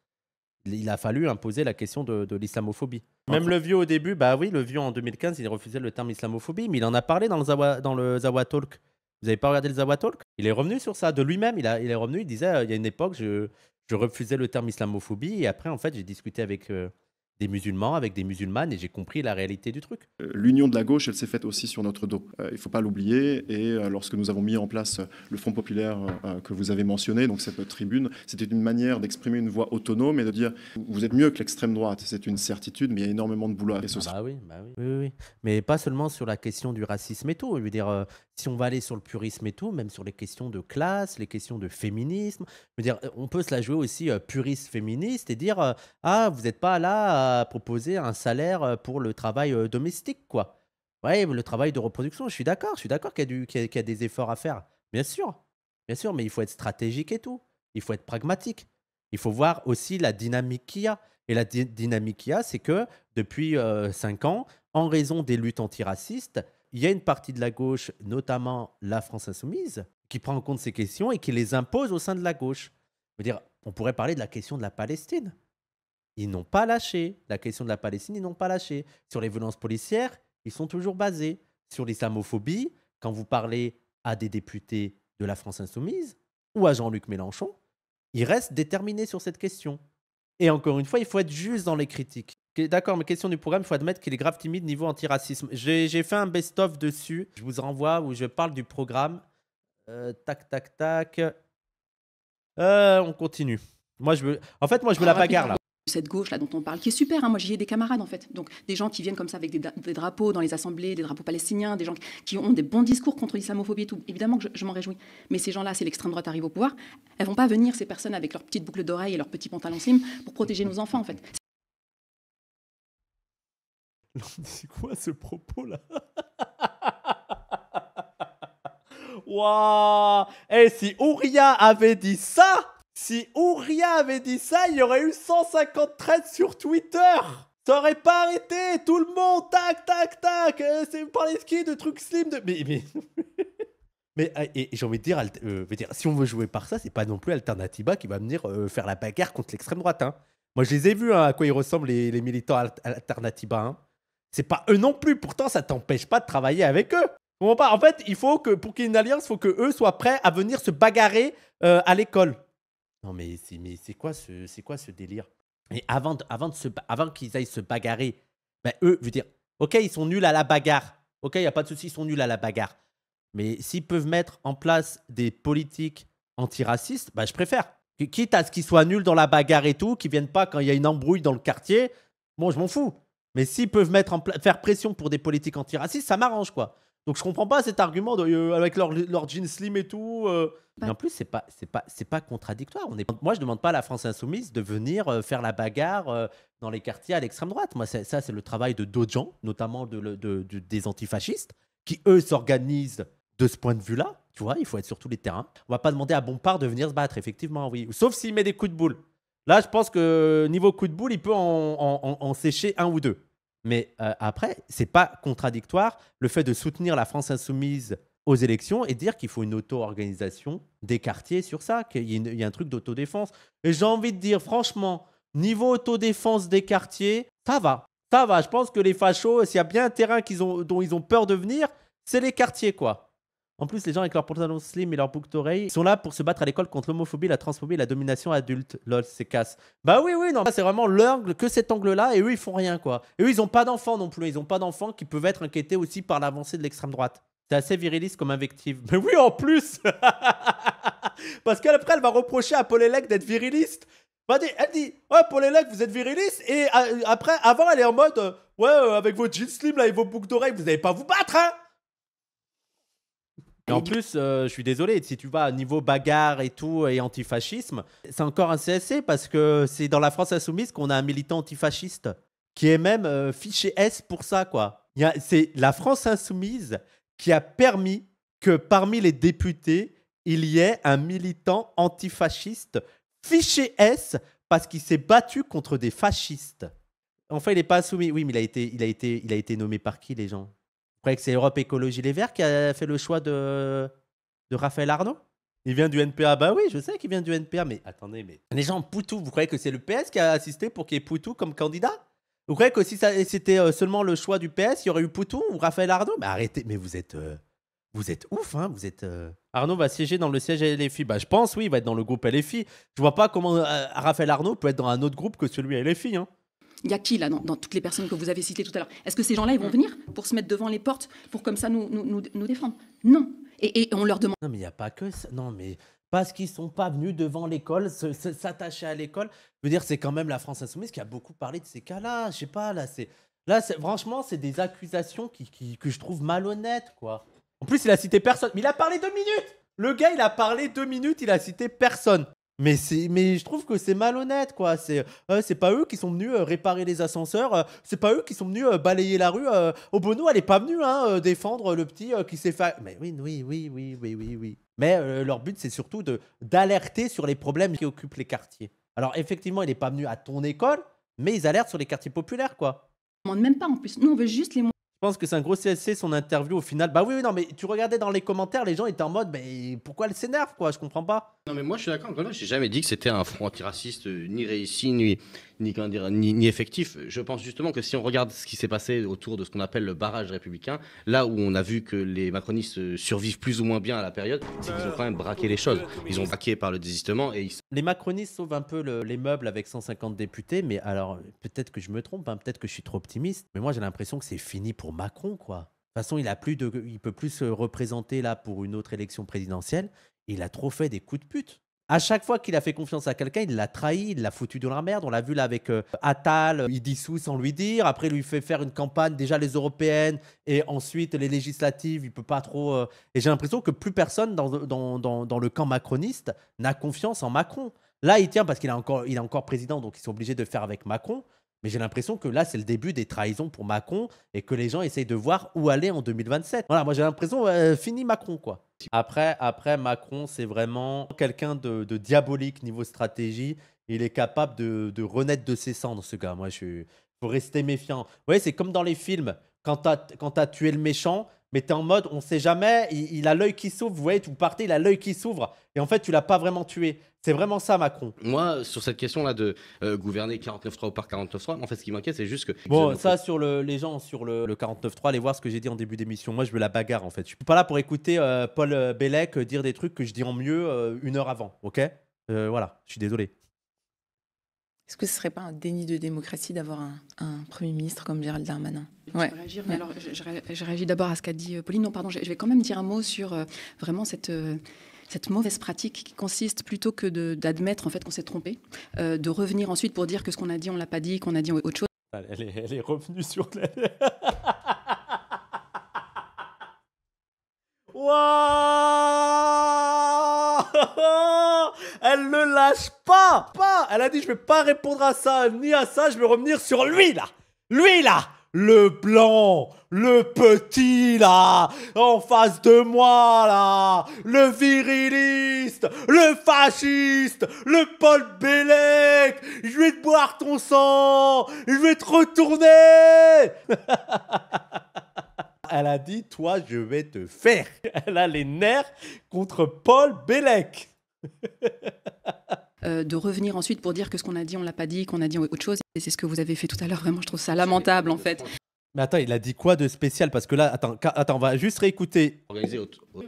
Il a fallu imposer la question de, l'islamophobie. Même le vieux au début, bah oui, le vieux en 2015, il refusait le terme islamophobie, mais il en a parlé dans le Zawa, dans le Zawa Talk. Vous n'avez pas regardé le Zawa Talk Il est revenu sur ça de lui-même. Il, il est revenu, il disait, euh, il y a une époque, je, je refusais le terme islamophobie et après, en fait, j'ai discuté avec... Euh, des musulmans avec des musulmanes et j'ai compris la réalité du truc. Euh, l'union de la gauche, elle s'est faite aussi sur notre dos. Euh, il faut pas l'oublier. Et euh, lorsque nous avons mis en place le Front populaire que vous avez mentionné, donc cette tribune, c'était une manière d'exprimer une voix autonome et de dire vous êtes mieux que l'extrême droite. C'est une certitude, mais il y a énormément de boulot à faire. Ah oui, oui, oui, Mais pas seulement sur la question du racisme et tout. Je veux dire, si on va aller sur le purisme et tout, même sur les questions de classe, les questions de féminisme, dire, euh, on peut se la jouer aussi euh, puriste féministe et dire euh, ah vous n'êtes pas là à proposer un salaire pour le travail domestique quoi. Ouais, le travail de reproduction, je suis d'accord, je suis d'accord qu'il y, a des efforts à faire, bien sûr, bien sûr, mais il faut être stratégique et tout, il faut être pragmatique, il faut voir aussi la dynamique qu'il y a. Et la dynamique qu'il y a, c'est que depuis cinq ans, en raison des luttes antiracistes, il y a une partie de la gauche, notamment la France insoumise, qui prend en compte ces questions et qui les impose au sein de la gauche. on pourrait parler de la question de la Palestine. Ils n'ont pas lâché. La question de la Palestine, ils n'ont pas lâché. Sur les violences policières, ils sont toujours basés. Sur l'islamophobie, quand vous parlez à des députés de la France insoumise ou à Jean-Luc Mélenchon, ils restent déterminés sur cette question. Et encore une fois, il faut être juste dans les critiques. D'accord, mais question du programme, il faut admettre qu'il est grave timide niveau antiracisme. J'ai fait un best-of dessus. Je vous renvoie où je parle du programme. Euh, tac, tac, tac. Euh, on continue. Moi, je veux... En fait, moi, je veux la ah, bagarre, là. Cette gauche là dont on parle, qui est super, hein. moi j'y ai des camarades en fait, donc des gens qui viennent comme ça avec des, drapeaux dans les assemblées, des drapeaux palestiniens, des gens qui ont des bons discours contre l'islamophobie et tout, évidemment que je, m'en réjouis, mais ces gens-là, c'est l'extrême droite arrive au pouvoir, elles vont pas venir, ces personnes avec leurs petites boucles d'oreilles et leurs petits pantalons slim, pour protéger nos enfants en fait. (laughs) C'est quoi ce propos-là (laughs) Waouh Eh, si Ouria avait dit ça Si Ouria avait dit ça, il y aurait eu 150 trades sur Twitter ça aurait pas arrêté Tout le monde, tac, tac, tac euh, C'est par les skis, De trucs slim de... Mais... (laughs) Ah, et, j'ai envie de euh, dire, si on veut jouer par ça, c'est pas non plus Alternatiba qui va venir euh, faire la bagarre contre l'extrême droite. Hein. Moi, je les ai vus hein, à quoi ils ressemblent les, militants Alternatiba. Hein c'est pas eux non plus. Pourtant, ça t'empêche pas de travailler avec eux. En fait, il faut que pour qu'il y ait une alliance, il faut que eux soient prêts à venir se bagarrer euh, à l'école. Non, mais c'est, mais c'est quoi ce c'est quoi ce délire Mais avant avant de avant qu'ils aillent se bagarrer, ben eux, je veux dire, ok, ils sont nuls à la bagarre. Ok, il n'y a pas de souci, ils sont nuls à la bagarre. Mais s'ils peuvent mettre en place des politiques antiracistes, bah je préfère. Quitte à ce qu'ils soient nuls dans la bagarre et tout, qu'ils viennent pas quand il y a une embrouille dans le quartier, bon, je m'en fous. Mais s'ils peuvent mettre en faire pression pour des politiques antiracistes, ça m'arrange, quoi. Donc je comprends pas cet argument euh, avec leurs jeans slim et tout. Euh. Bah Mais en plus, c'est pas, c'est pas, c'est pas contradictoire. Moi, je ne demande pas à la France insoumise de venir euh, faire la bagarre dans les quartiers à l'extrême droite. Moi, ça, c'est le travail de d'autres gens, notamment de, des antifascistes, qui eux s'organisent de ce point de vue-là. Tu vois, il faut être sur tous les terrains. On va pas demander à Bompard de venir se battre, effectivement, oui. Sauf s'il met des coups de boule. Là, je pense que niveau coup de boule, il peut en, sécher un ou deux. Mais euh, après, c'est pas contradictoire le fait de soutenir la France insoumise aux élections et dire qu'il faut une auto-organisation des quartiers sur ça, qu'il y, a un truc d'autodéfense. Et j'ai envie de dire, franchement, niveau autodéfense des quartiers, ça va. Ça va. Je pense que les fachos, s'il y a bien un terrain dont ils ont peur de venir, c'est les quartiers, quoi. En plus, les gens avec leurs pantalons slim et leurs boucles d'oreilles sont là pour se battre à l'école contre l'homophobie, la transphobie et la domination adulte. Lol, c'est casse. Bah oui, oui, non, c'est vraiment l'angle, que cet angle-là, et eux, ils font rien, quoi. Et eux, ils ont pas d'enfants non plus, hein. ils ont pas d'enfants qui peuvent être inquiétés aussi par l'avancée de l'extrême droite. C'est assez viriliste comme invective. Mais oui, en plus (laughs) Parce qu'après, elle va reprocher à Paul Elec d'être viriliste. Elle dit, ouais, Paul Elec, vous êtes viriliste. Et euh, après, avant, elle est en mode, euh, ouais, euh, avec vos jeans slim là et vos boucles d'oreilles, vous n'allez pas vous battre, hein et en plus, euh, je suis désolé, si tu vas à niveau bagarre et tout, et antifascisme, c'est encore un CSC parce que c'est dans la France insoumise qu'on a un militant antifasciste qui est même euh, fiché S pour ça, quoi. C'est la France insoumise qui a permis que parmi les députés, il y ait un militant antifasciste fiché S parce qu'il s'est battu contre des fascistes. Enfin, il n'est pas insoumis. Oui, mais il a été, il a été, il a été nommé par qui, les gens vous croyez que c'est Europe Écologie Les Verts qui a fait le choix de, de Raphaël Arnaud il vient du NPA. Ah bah oui, je sais qu'il vient du NPA, mais attendez, mais les gens Poutou, vous croyez que c'est le PS qui a assisté pour qu'il y ait Poutou comme candidat Vous croyez que si c'était euh, seulement le choix du PS, il y aurait eu Poutou ou Raphaël Arnaud Mais arrêtez, mais vous êtes, euh, vous êtes ouf, hein Vous êtes. Euh, Arnaud va siéger dans le siège LFI. Bah je pense, oui, il va être dans le groupe LFI. Je vois pas comment Raphaël Arnaud peut être dans un autre groupe que celui LFI, hein. Il y a qui là dans, toutes les personnes que vous avez citées tout à l'heure Est-ce que ces gens-là, ils vont venir pour se mettre devant les portes pour comme ça nous, nous, nous, défendre Non. Et, on leur demande. Non, mais il n'y a pas que ça. Non, mais parce qu'ils ne sont pas venus devant l'école, s'attacher à l'école. Je veux dire, c'est quand même la France Insoumise qui a beaucoup parlé de ces cas-là. Je sais pas, là, c'est. Là, franchement, c'est des accusations qui, que je trouve malhonnêtes, quoi. En plus, il a cité personne. Mais il a parlé deux minutes Le gars, il a parlé deux minutes, il a cité personne. Mais, mais je trouve que c'est malhonnête, quoi. C'est pas eux qui sont venus réparer les ascenseurs, c'est pas eux qui sont venus euh, euh, euh, balayer la rue. Obono, elle est pas venue hein, défendre le petit qui s'est fait. Mais oui, oui, oui, oui, oui, oui, Mais leur but, c'est surtout d'alerter sur les problèmes qui occupent les quartiers. Alors, effectivement, il n'est pas venu à ton école, mais ils alertent sur les quartiers populaires, quoi. On demande même pas en plus. Nous, on veut juste les je pense que c'est un gros CSC son interview au final. Bah oui, oui, non, mais tu regardais dans les commentaires, les gens étaient en mode, mais pourquoi elle s'énerve, quoi Je comprends pas. Non, mais moi, je suis d'accord. J'ai jamais dit que c'était un front antiraciste, euh, ni réussi, ni ni, effectif. Je pense justement que si on regarde ce qui s'est passé autour de ce qu'on appelle le barrage républicain, là où on a vu que les macronistes euh, survivent plus ou moins bien à la période, c'est qu'ils ont quand même braqué les choses. Ils ont braqué par le désistement et ils... Les macronistes sauvent un peu les meubles avec 150 députés, mais alors peut-être que je me trompe, hein, peut-être que je suis trop optimiste, mais moi j'ai l'impression que c'est fini pour Macron, quoi. De toute façon, il a plus de, il peut plus se représenter là pour une autre élection présidentielle. Il a trop fait des coups de pute. À chaque fois qu'il a fait confiance à quelqu'un, il l'a trahi, il l'a foutu dans la merde. On l'a vu là avec euh, Attal, euh, il dissout sans lui dire. Après, il lui fait faire une campagne, déjà les européennes et ensuite les législatives. Il peut pas trop. Euh, et j'ai l'impression que plus personne dans, le camp macroniste n'a confiance en Macron. Là, il tient parce qu'il est encore, est encore président, donc ils sont obligés de faire avec Macron. Mais j'ai l'impression que là, c'est le début des trahisons pour Macron et que les gens essayent de voir où aller en 2027. Voilà, moi j'ai l'impression, euh, fini Macron, quoi. Après, après Macron, c'est vraiment quelqu'un de, diabolique niveau stratégie. Il est capable de, renaître de ses cendres, ce gars. Moi, je suis. Faut rester méfiant. Vous voyez, c'est comme dans les films. Quand tu as tué le méchant, mais tu en mode, on sait jamais, il, a l'œil qui s'ouvre, vous voyez, vous partez, il a l'œil qui s'ouvre, et en fait, tu l'as pas vraiment tué. C'est vraiment ça, Macron. Moi, sur cette question-là de euh, gouverner gouverner 3 ou par 3 en fait, ce qui m'inquiète, c'est juste que. Bon, ça, sur les gens sur le, le 3 allez voir ce que j'ai dit en début d'émission. Moi, je veux la bagarre, en fait. Je suis pas là pour écouter euh, Paul Bellec euh, dire des trucs que je dis en mieux une heure avant, ok Voilà, je suis désolé. Est-ce que ce ne serait pas un déni de démocratie d'avoir un, Premier ministre comme Gérald Darmanin ouais. je, réagir, mais alors, je, réagis d'abord à ce qu'a dit euh, Pauline. Non, pardon, je, vais quand même dire un mot sur euh, vraiment cette... Euh, cette mauvaise pratique qui consiste plutôt que d'admettre en fait qu'on s'est trompé, de revenir ensuite pour dire que ce qu'on a dit on l'a pas dit, qu'on a dit autre chose. Elle est, elle est revenue sur. La... (laughs) Elle le lâche pas, pas. Elle a dit, je vais pas répondre à ça, ni à ça. Je vais revenir sur lui là, lui là, le blanc, le petit là, en face de moi là, le viriliste, le fasciste, le Paul Bellec. Je vais te boire ton sang, je vais te retourner. (laughs) Elle a dit, toi, je vais te faire. Elle a les nerfs contre Paul Bellec. (laughs) Euh, de revenir ensuite pour dire que ce qu'on a dit, on l'a pas dit, qu'on a dit autre chose. Et c'est ce que vous avez fait tout à l'heure. Vraiment, je trouve ça lamentable en fait. Mais attends, il a dit quoi de spécial Parce que là, attends, attends, on va juste réécouter.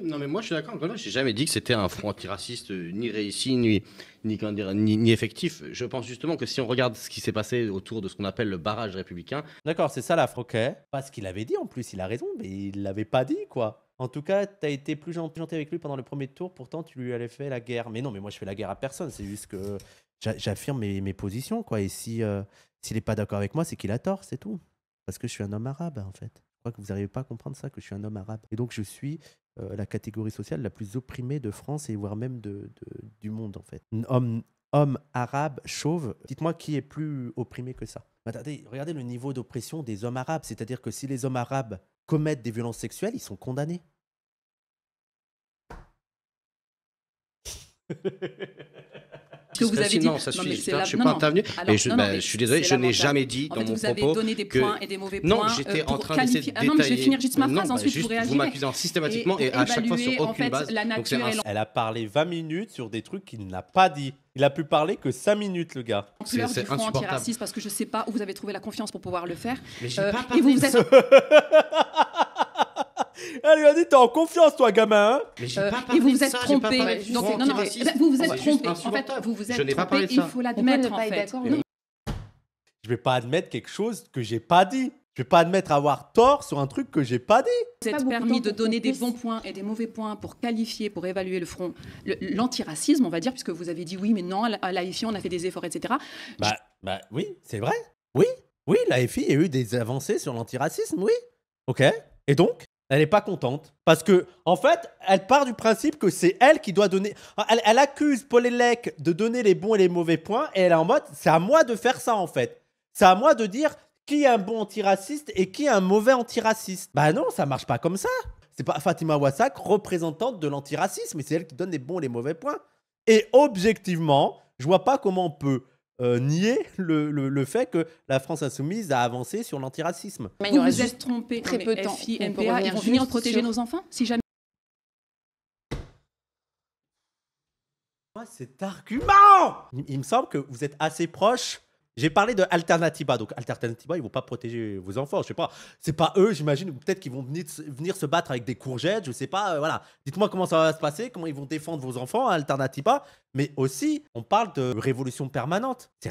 Non, mais moi, je suis d'accord. je j'ai jamais dit que c'était un front antiraciste euh, ni réussi, ni, ni, effectif. Je pense justement que si on regarde ce qui s'est passé autour de ce qu'on appelle le barrage républicain. D'accord, c'est ça la froquet. Pas qu'il avait dit en plus, il a raison, mais il l'avait pas dit, quoi. En tout cas, tu as été plus gentil avec lui pendant le premier tour, pourtant tu lui avais fait la guerre. Mais non, mais moi je fais la guerre à personne, c'est juste que j'affirme mes, positions, quoi. Et si euh, s'il n'est pas d'accord avec moi, c'est qu'il a tort, c'est tout. Parce que je suis un homme arabe, en fait. Je crois que vous n'arrivez pas à comprendre ça, que je suis un homme arabe. Et donc je suis euh, la catégorie sociale la plus opprimée de France et voire même de, du monde, en fait. Homme, homme arabe, chauve, dites-moi qui est plus opprimé que ça. regardez le niveau d'oppression des hommes arabes. C'est-à-dire que si les hommes arabes commettent des violences sexuelles, ils sont condamnés. (laughs) que vous avez dit. Non, ça suffit. Je ne suis pas intervenu. Ben, mais je suis désolé, je n'ai jamais dit dans mon propos. Vous avez donné des points et des mauvais points. Non, j'étais euh, en train de détailler. Ah non, mais je vais finir juste ma phrase, bah, ensuite vous réagir. Vous m'accusez systématiquement et à bah, chaque fois sur aucune base. Elle a parlé 20 minutes sur des trucs qu'il n'a pas dit. Il a pu parler que 5 minutes, le gars. C'est du front antiraciste, parce que je ne sais pas où vous avez trouvé la confiance pour pouvoir le faire. Euh, et vous vous êtes... (laughs) Elle lui a dit T'es en confiance, toi, gamin hein. Mais j'ai euh, pas parlé Et bah, vous vous êtes ça, trompé. Non, non, non, vous vous êtes trompé. En fait, vous vous êtes je trompé. Il faut l'admettre. En fait. Je vais pas admettre quelque chose que j'ai pas dit. Je vais pas admettre avoir tort sur un truc que j'ai pas dit. Vous êtes permis de donner des bons points et des mauvais points pour qualifier, pour évaluer le front, l'antiracisme, on va dire, puisque vous avez dit oui, mais non, à l'AFI, on a fait des efforts, etc. Bah, bah oui, c'est vrai. Oui, oui, l'AFI a eu des avancées sur l'antiracisme, oui. Ok. Et donc elle n'est pas contente. Parce que, en fait, elle part du principe que c'est elle qui doit donner. Elle, accuse Paul de donner les bons et les mauvais points. Et elle est en mode, c'est à moi de faire ça, en fait. C'est à moi de dire qui est un bon antiraciste et qui est un mauvais antiraciste. Bah non, ça marche pas comme ça. C'est pas Fatima Wassak, représentante de l'antiracisme. Et c'est elle qui donne les bons et les mauvais points. Et objectivement, je vois pas comment on peut euh, nier le, le, fait que la France insoumise a avancé sur l'antiracisme. Mais vous vous êtes trompé. Très FI, ils vont venir protéger nos enfants si jamais. Cet argument il, il me semble que vous êtes assez proche j'ai parlé de Donc, Alternativa, ils vont pas protéger vos enfants. Je sais pas. C'est pas eux, j'imagine. Peut-être qu'ils vont venir, venir, se battre avec des courgettes. Je sais pas. Euh, voilà. Dites-moi comment ça va se passer. Comment ils vont défendre vos enfants Alternativa, Mais aussi, on parle de révolution permanente. C'est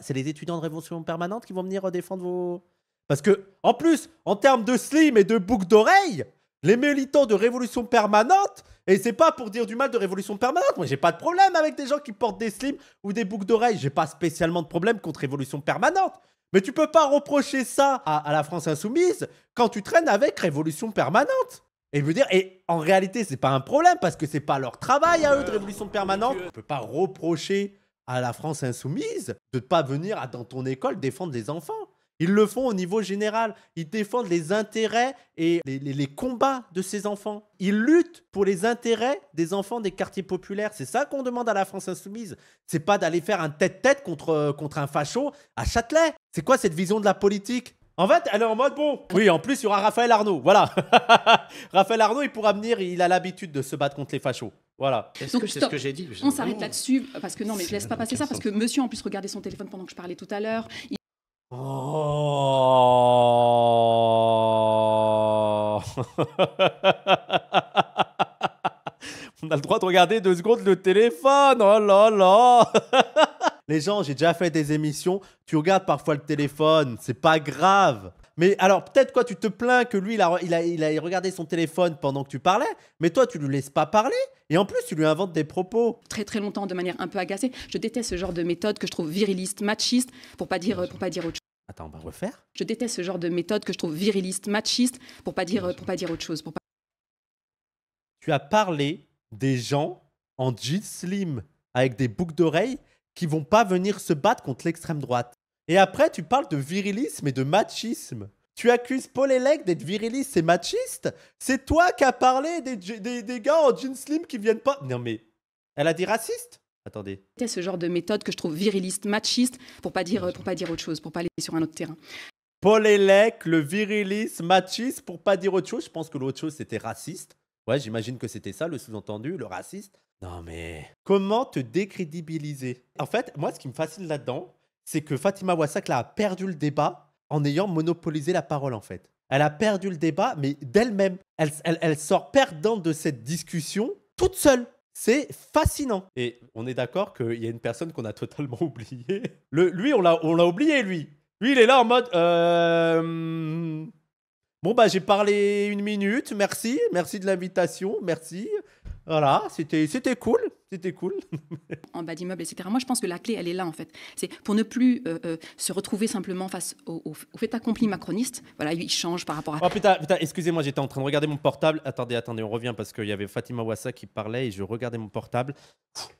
c'est les étudiants de révolution permanente qui vont venir euh, défendre vos. Parce que, en plus, en termes de slim et de bouc d'oreilles, les militants de révolution permanente, et c'est pas pour dire du mal de Révolution Permanente. Moi, j'ai pas de problème avec des gens qui portent des slims ou des boucles d'oreilles. J'ai pas spécialement de problème contre Révolution Permanente. Mais tu peux pas reprocher ça à, la France Insoumise quand tu traînes avec Révolution Permanente. Et dire, et en réalité, c'est pas un problème parce que c'est pas leur travail à eux de Révolution Permanente. Tu peux pas reprocher à la France Insoumise de ne pas venir dans ton école défendre les enfants. Ils le font au niveau général. Ils défendent les intérêts et les, combats de ces enfants. Ils luttent pour les intérêts des enfants des quartiers populaires. C'est ça qu'on demande à la France insoumise. C'est pas d'aller faire un tête-tête contre, euh, contre un facho à Châtelet. C'est quoi cette vision de la politique en fait, elle est en mode bon. Oui, en plus, il y aura Raphaël Arnaud. Voilà. (laughs) Raphaël Arnaud, il pourra venir. Il a l'habitude de se battre contre les fachos. Voilà. c'est ce que j'ai dit On s'arrête là-dessus parce que non, mais je laisse pas passer ça parce que monsieur, en plus, regardait son téléphone pendant que je parlais tout à l'heure. Oh. (laughs) On a le droit de regarder deux secondes le téléphone. Oh là là. (laughs) Les gens, j'ai déjà fait des émissions. Tu regardes parfois le téléphone. C'est pas grave. Mais alors, peut-être, quoi, tu te plains que lui, il a, il, il a regardé son téléphone pendant que tu parlais, mais toi, tu lui laisses pas parler. Et en plus, tu lui inventes des propos. Très, très longtemps, de manière un peu agacée. Je déteste ce genre de méthode que je trouve viriliste, machiste, pour pas dire, pour pas dire autre chose. Attends, on va refaire. Je déteste ce genre de méthode que je trouve viriliste, machiste, pour pas dire, pour pas dire autre chose. Tu as parlé des gens en jeans slim avec des boucles d'oreilles qui vont pas venir se battre contre l'extrême droite. Et après, tu parles de virilisme et de machisme. Tu accuses Paul Élec d'être viriliste et machiste C'est toi qui as parlé des, gars en jeans slim qui viennent pas. Non mais, elle a dit raciste Attendez. C'est ce genre de méthode que je trouve viriliste, machiste, pour pas dire, euh, pour pas dire autre chose, pour pas aller sur un autre terrain. Paul Élec, le viriliste, machiste, pour pas dire autre chose. Je pense que l'autre chose, c'était raciste. Ouais, j'imagine que c'était ça, le sous-entendu, le raciste. Non mais... Comment te décrédibiliser En fait, moi, ce qui me fascine là-dedans, c'est que Fatima Wassak a perdu le débat en ayant monopolisé la parole en fait. Elle a perdu le débat, mais d'elle-même, elle, sort perdante de cette discussion toute seule. C'est fascinant. Et on est d'accord qu'il y a une personne qu'on a totalement (laughs) oubliée. lui, on l'a oublié, lui. Lui, il est là en mode... Euh, bon, bah j'ai parlé une minute, merci, merci de l'invitation, merci. Voilà, c'était cool c'était cool. (laughs) en bas d'immeuble, etc. Moi, je pense que la clé, elle est là, en fait. C'est pour ne plus euh, euh, se retrouver simplement face au, fait accompli macroniste. Voilà, il change par rapport à. Oh putain, putain excusez-moi, j'étais en train de regarder mon portable. Attendez, attendez, on revient parce qu'il y avait Fatima Wassa qui parlait et je regardais mon portable.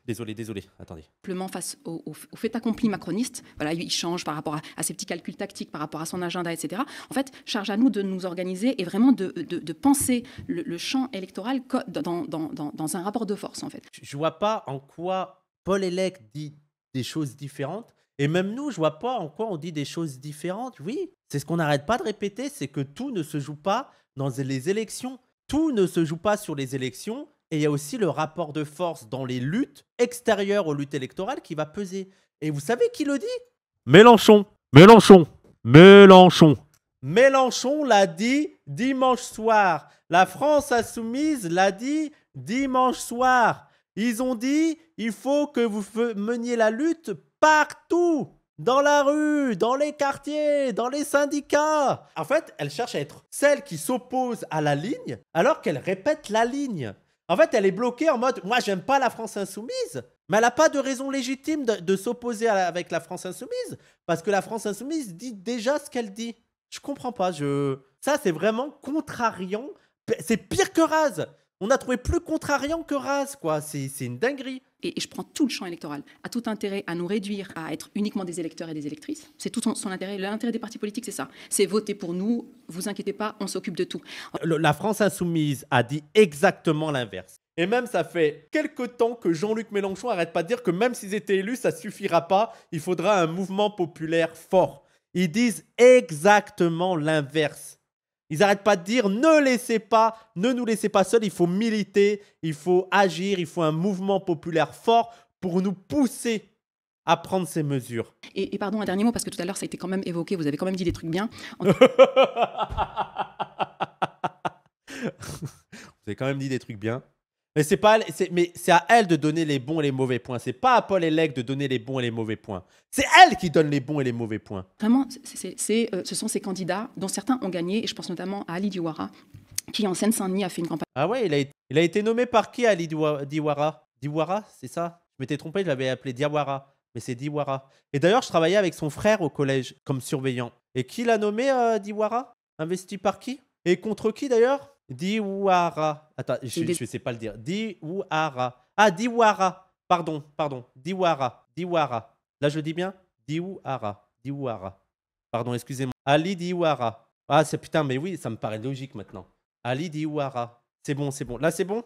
Désolé, désolé, attendez. Simplement face au, fait accompli macroniste. Voilà, il change par rapport à, à, ses petits calculs tactiques, par rapport à son agenda, etc. En fait, charge à nous de nous organiser et vraiment de, penser le, champ électoral dans, dans, dans, un rapport de force, en fait. Je vois pas en quoi Paul Elec dit des choses différentes. Et même nous, je vois pas en quoi on dit des choses différentes. Oui, c'est ce qu'on n'arrête pas de répéter, c'est que tout ne se joue pas dans les élections. Tout ne se joue pas sur les élections. Et il y a aussi le rapport de force dans les luttes extérieures aux luttes électorales qui va peser. Et vous savez qui le dit Mélenchon. Mélenchon. Mélenchon. Mélenchon l'a dit dimanche soir. La France insoumise l'a dit dimanche soir. Ils ont dit, il faut que vous meniez la lutte partout, dans la rue, dans les quartiers, dans les syndicats. En fait, elle cherche à être celle qui s'oppose à la ligne, alors qu'elle répète la ligne. En fait, elle est bloquée en mode, moi, j'aime pas la France insoumise, mais elle n'a pas de raison légitime de, s'opposer avec la France insoumise, parce que la France insoumise dit déjà ce qu'elle dit. Je comprends pas, je... Ça, c'est vraiment contrariant. C'est pire que Raz on a trouvé plus contrariant que Raz, quoi. C'est une dinguerie. Et, je prends tout le champ électoral, à tout intérêt à nous réduire à être uniquement des électeurs et des électrices. C'est tout son, intérêt. L'intérêt des partis politiques, c'est ça. C'est voter pour nous, vous inquiétez pas, on s'occupe de tout. la France insoumise a dit exactement l'inverse. Et même, ça fait quelques temps que Jean-Luc Mélenchon arrête pas de dire que même s'ils étaient élus, ça suffira pas. Il faudra un mouvement populaire fort. Ils disent exactement l'inverse. Ils n'arrêtent pas de dire ne laissez pas, ne nous laissez pas seuls, il faut militer, il faut agir, il faut un mouvement populaire fort pour nous pousser à prendre ces mesures. Et, pardon, un dernier mot, parce que tout à l'heure, ça a été quand même évoqué, vous avez quand même dit des trucs bien. (laughs) vous avez quand même dit des trucs bien. Mais c'est pas, mais c'est à elle de donner les bons et les mauvais points. C'est pas à Paul et Leg de donner les bons et les mauvais points. C'est elle qui donne les bons et les mauvais points. Vraiment, c'est, euh, ce sont ces candidats dont certains ont gagné. Et je pense notamment à Ali Diwara, qui en Seine-Saint-Denis a fait une campagne. Ah ouais, il a, été nommé par qui Ali Diwara Diwara, c'est ça Je m'étais trompé, je l'avais appelé Diwara, mais c'est Diwara. Et d'ailleurs, je travaillais avec son frère au collège comme surveillant. Et qui l'a nommé euh, Diwara Investi par qui Et contre qui d'ailleurs Diwara. Attends, je ne sais pas le dire. Diwara. Ah, Diwara. Pardon, pardon. Diwara. Diwara. Là, je le dis bien Diwara. Diwara. Pardon, excusez-moi. Ali Diwara. Ah, c'est putain, mais oui, ça me paraît logique maintenant. Ali Diwara. C'est bon, c'est bon. Là, c'est bon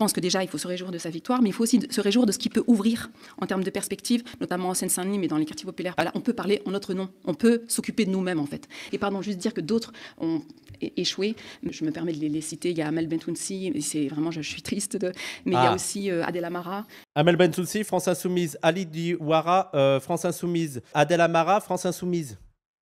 je pense que déjà, il faut se réjouir de sa victoire, mais il faut aussi se réjouir de ce qui peut ouvrir en termes de perspectives, notamment en Seine-Saint-Denis, mais dans les quartiers populaires. Voilà, on peut parler en notre nom, on peut s'occuper de nous-mêmes, en fait. Et pardon, juste dire que d'autres ont échoué. Je me permets de les, citer. Il y a Amel Bentounsi, c'est vraiment, je, suis triste, de... mais il y a ah. aussi euh, Adèle Amara. Amel Bentounsi, France Insoumise, Ali Diwara, euh, France Insoumise, Adèle Amara, France Insoumise.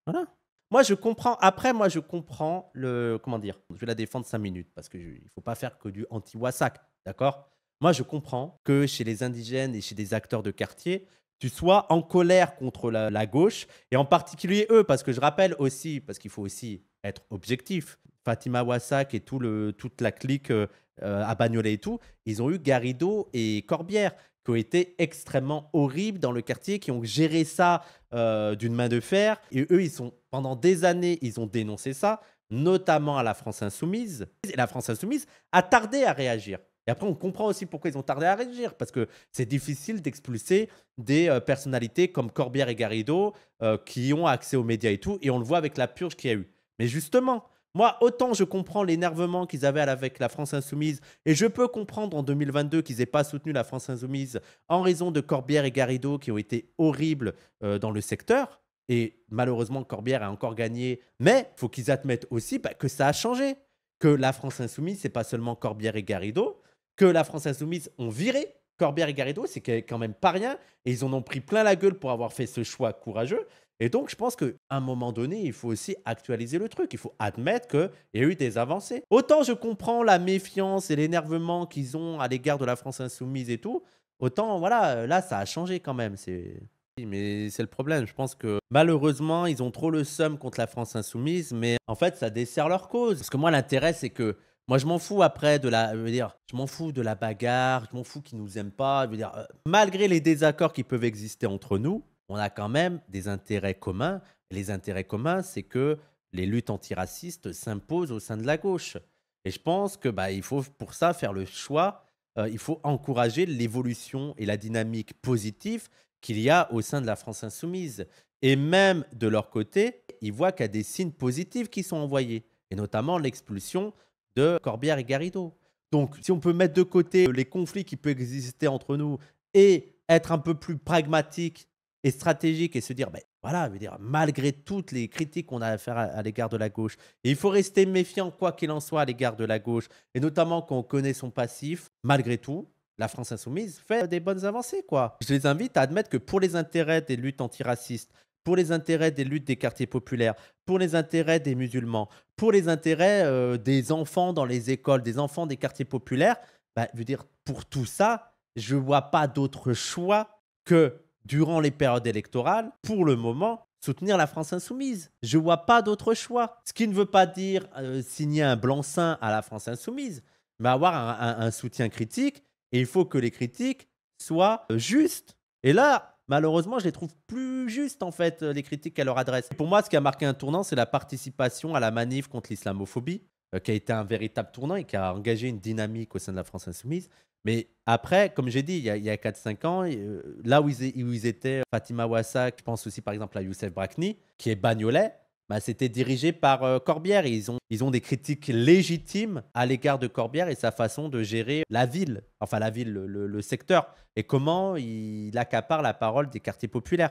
Voilà. Moi, je comprends. Après, moi, je comprends le. Comment dire Je vais la défendre cinq minutes parce qu'il ne faut pas faire que du anti-Wassak. D'accord Moi, je comprends que chez les indigènes et chez des acteurs de quartier, tu sois en colère contre la, gauche, et en particulier eux, parce que je rappelle aussi, parce qu'il faut aussi être objectif, Fatima Wassak et toute la clique euh, euh, à Bagnolet et tout, ils ont eu Garrido et Corbière qui ont été extrêmement horribles dans le quartier, qui ont géré ça euh, d'une main de fer. Et eux, ils sont pendant des années, ils ont dénoncé ça, notamment à la France insoumise. Et la France insoumise a tardé à réagir. Et après, on comprend aussi pourquoi ils ont tardé à réagir, parce que c'est difficile d'expulser des euh, personnalités comme Corbière et Garrido euh, qui ont accès aux médias et tout, et on le voit avec la purge qu'il y a eu. Mais justement, moi, autant je comprends l'énervement qu'ils avaient avec la France Insoumise, et je peux comprendre en 2022 qu'ils n'aient pas soutenu la France Insoumise en raison de Corbière et Garrido qui ont été horribles euh, dans le secteur. Et malheureusement, Corbière a encore gagné. Mais faut qu'ils admettent aussi bah, que ça a changé. Que la France Insoumise, c'est pas seulement Corbière et Garrido, que la France Insoumise ont viré Corbière et Garrido, c'est quand même pas rien. Et ils en ont pris plein la gueule pour avoir fait ce choix courageux. Et donc, je pense qu'à un moment donné, il faut aussi actualiser le truc. Il faut admettre qu'il y a eu des avancées. Autant je comprends la méfiance et l'énervement qu'ils ont à l'égard de la France insoumise et tout, autant, voilà, là, ça a changé quand même. C'est... Mais c'est le problème. Je pense que malheureusement, ils ont trop le seum contre la France insoumise, mais en fait, ça dessert leur cause. Parce que moi, l'intérêt, c'est que moi, je m'en fous après de la, je veux dire, je m'en fous de la bagarre, je m'en fous qu'ils nous aiment pas. Je veux dire, euh, malgré les désaccords qui peuvent exister entre nous, on a quand même des intérêts communs. les intérêts communs, c'est que les luttes antiracistes s'imposent au sein de la gauche. Et je pense que bah, il faut pour ça faire le choix. Euh, il faut encourager l'évolution et la dynamique positive qu'il y a au sein de la France insoumise. Et même de leur côté, ils voient qu'il y a des signes positifs qui sont envoyés, et notamment l'expulsion de Corbière et Garrido. Donc, si on peut mettre de côté les conflits qui peuvent exister entre nous et être un peu plus pragmatique et stratégique et se dire, ben voilà, dire, malgré toutes les critiques qu'on a à faire à, l'égard de la gauche, et il faut rester méfiant quoi qu'il en soit à l'égard de la gauche, et notamment quand on connaît son passif, malgré tout, la France insoumise fait des bonnes avancées, quoi. Je les invite à admettre que pour les intérêts des luttes antiracistes, pour les intérêts des luttes des quartiers populaires, pour les intérêts des musulmans, pour les intérêts euh, des enfants dans les écoles, des enfants des quartiers populaires, bah, je dire, pour tout ça, je ne vois pas d'autre choix que, durant les périodes électorales, pour le moment, soutenir la France insoumise. Je ne vois pas d'autre choix. Ce qui ne veut pas dire euh, signer un blanc-seing à la France insoumise, mais avoir un soutien critique. Et il faut que les critiques soient euh, justes. Et là, malheureusement, je les trouve plus justes, en fait, euh, les critiques qu'elle leur adresse. Pour moi, ce qui a marqué un tournant, c'est la participation à la manif contre l'islamophobie, euh, qui a été un véritable tournant et qui a engagé une dynamique au sein de la France insoumise. Mais après, comme j'ai dit, il y a, a 4-5 ans, euh, là où ils, étaient, Fatima Wassak, je pense aussi par exemple à Youssef Brakni, qui est bagnolet, bah, c'était dirigé par euh, Corbière. ils ont, des critiques légitimes à l'égard de Corbière et sa façon de gérer la ville, enfin la ville, le, secteur, et comment il, accapare la parole des quartiers populaires.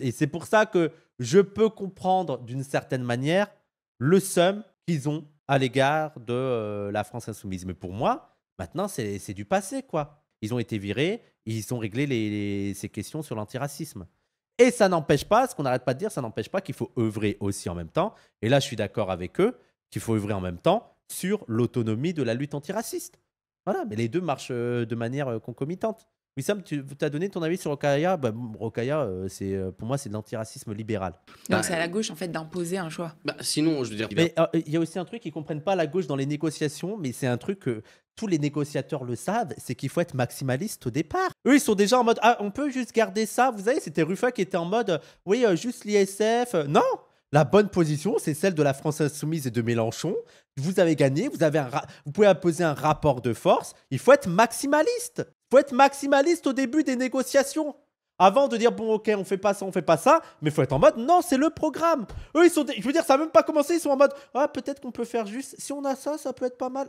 Et c'est pour ça que je peux comprendre d'une certaine manière le seum qu'ils ont à l'égard de euh, la France insoumise. Mais pour moi, maintenant, c'est du passé, quoi. Ils ont été virés, ils ont réglé ces questions sur l'antiracisme. Et ça n'empêche pas, ce qu'on n'arrête pas de dire, ça n'empêche pas qu'il faut œuvrer aussi en même temps. Et là, je suis d'accord avec eux qu'il faut œuvrer en même temps sur l'autonomie de la lutte antiraciste. Voilà, mais les deux marchent euh, de manière euh, concomitante. Wissam, tu as donné ton avis sur Rokaya. Bah, Rokaya, euh, c'est, euh, pour moi, c'est de l'antiracisme libéral. Bah, Donc c'est à la gauche, en fait, d'imposer un choix. Bah, sinon, je veux dire. il y a euh, aussi un truc qu'ils comprennent pas la gauche dans les négociations, mais c'est un truc que tous les négociateurs le savent, c'est qu'il faut être maximaliste au départ. Eux, ils sont déjà en mode ah, on peut juste garder ça. Vous savez, c'était Ruffa qui était en mode Oui, juste l'ISF. Non la bonne position, c'est celle de la France insoumise et de Mélenchon. Vous avez gagné, vous, avez vous pouvez imposer un rapport de force. Il faut être maximaliste faut être maximaliste au début des négociations. Avant de dire, bon, ok, on fait pas ça, on fait pas ça, mais faut être en mode, non, c'est le programme. Eux, ils sont, je veux dire, ça a même pas commencé, ils sont en mode, ah, peut-être qu'on peut faire juste, si on a ça, ça peut être pas mal.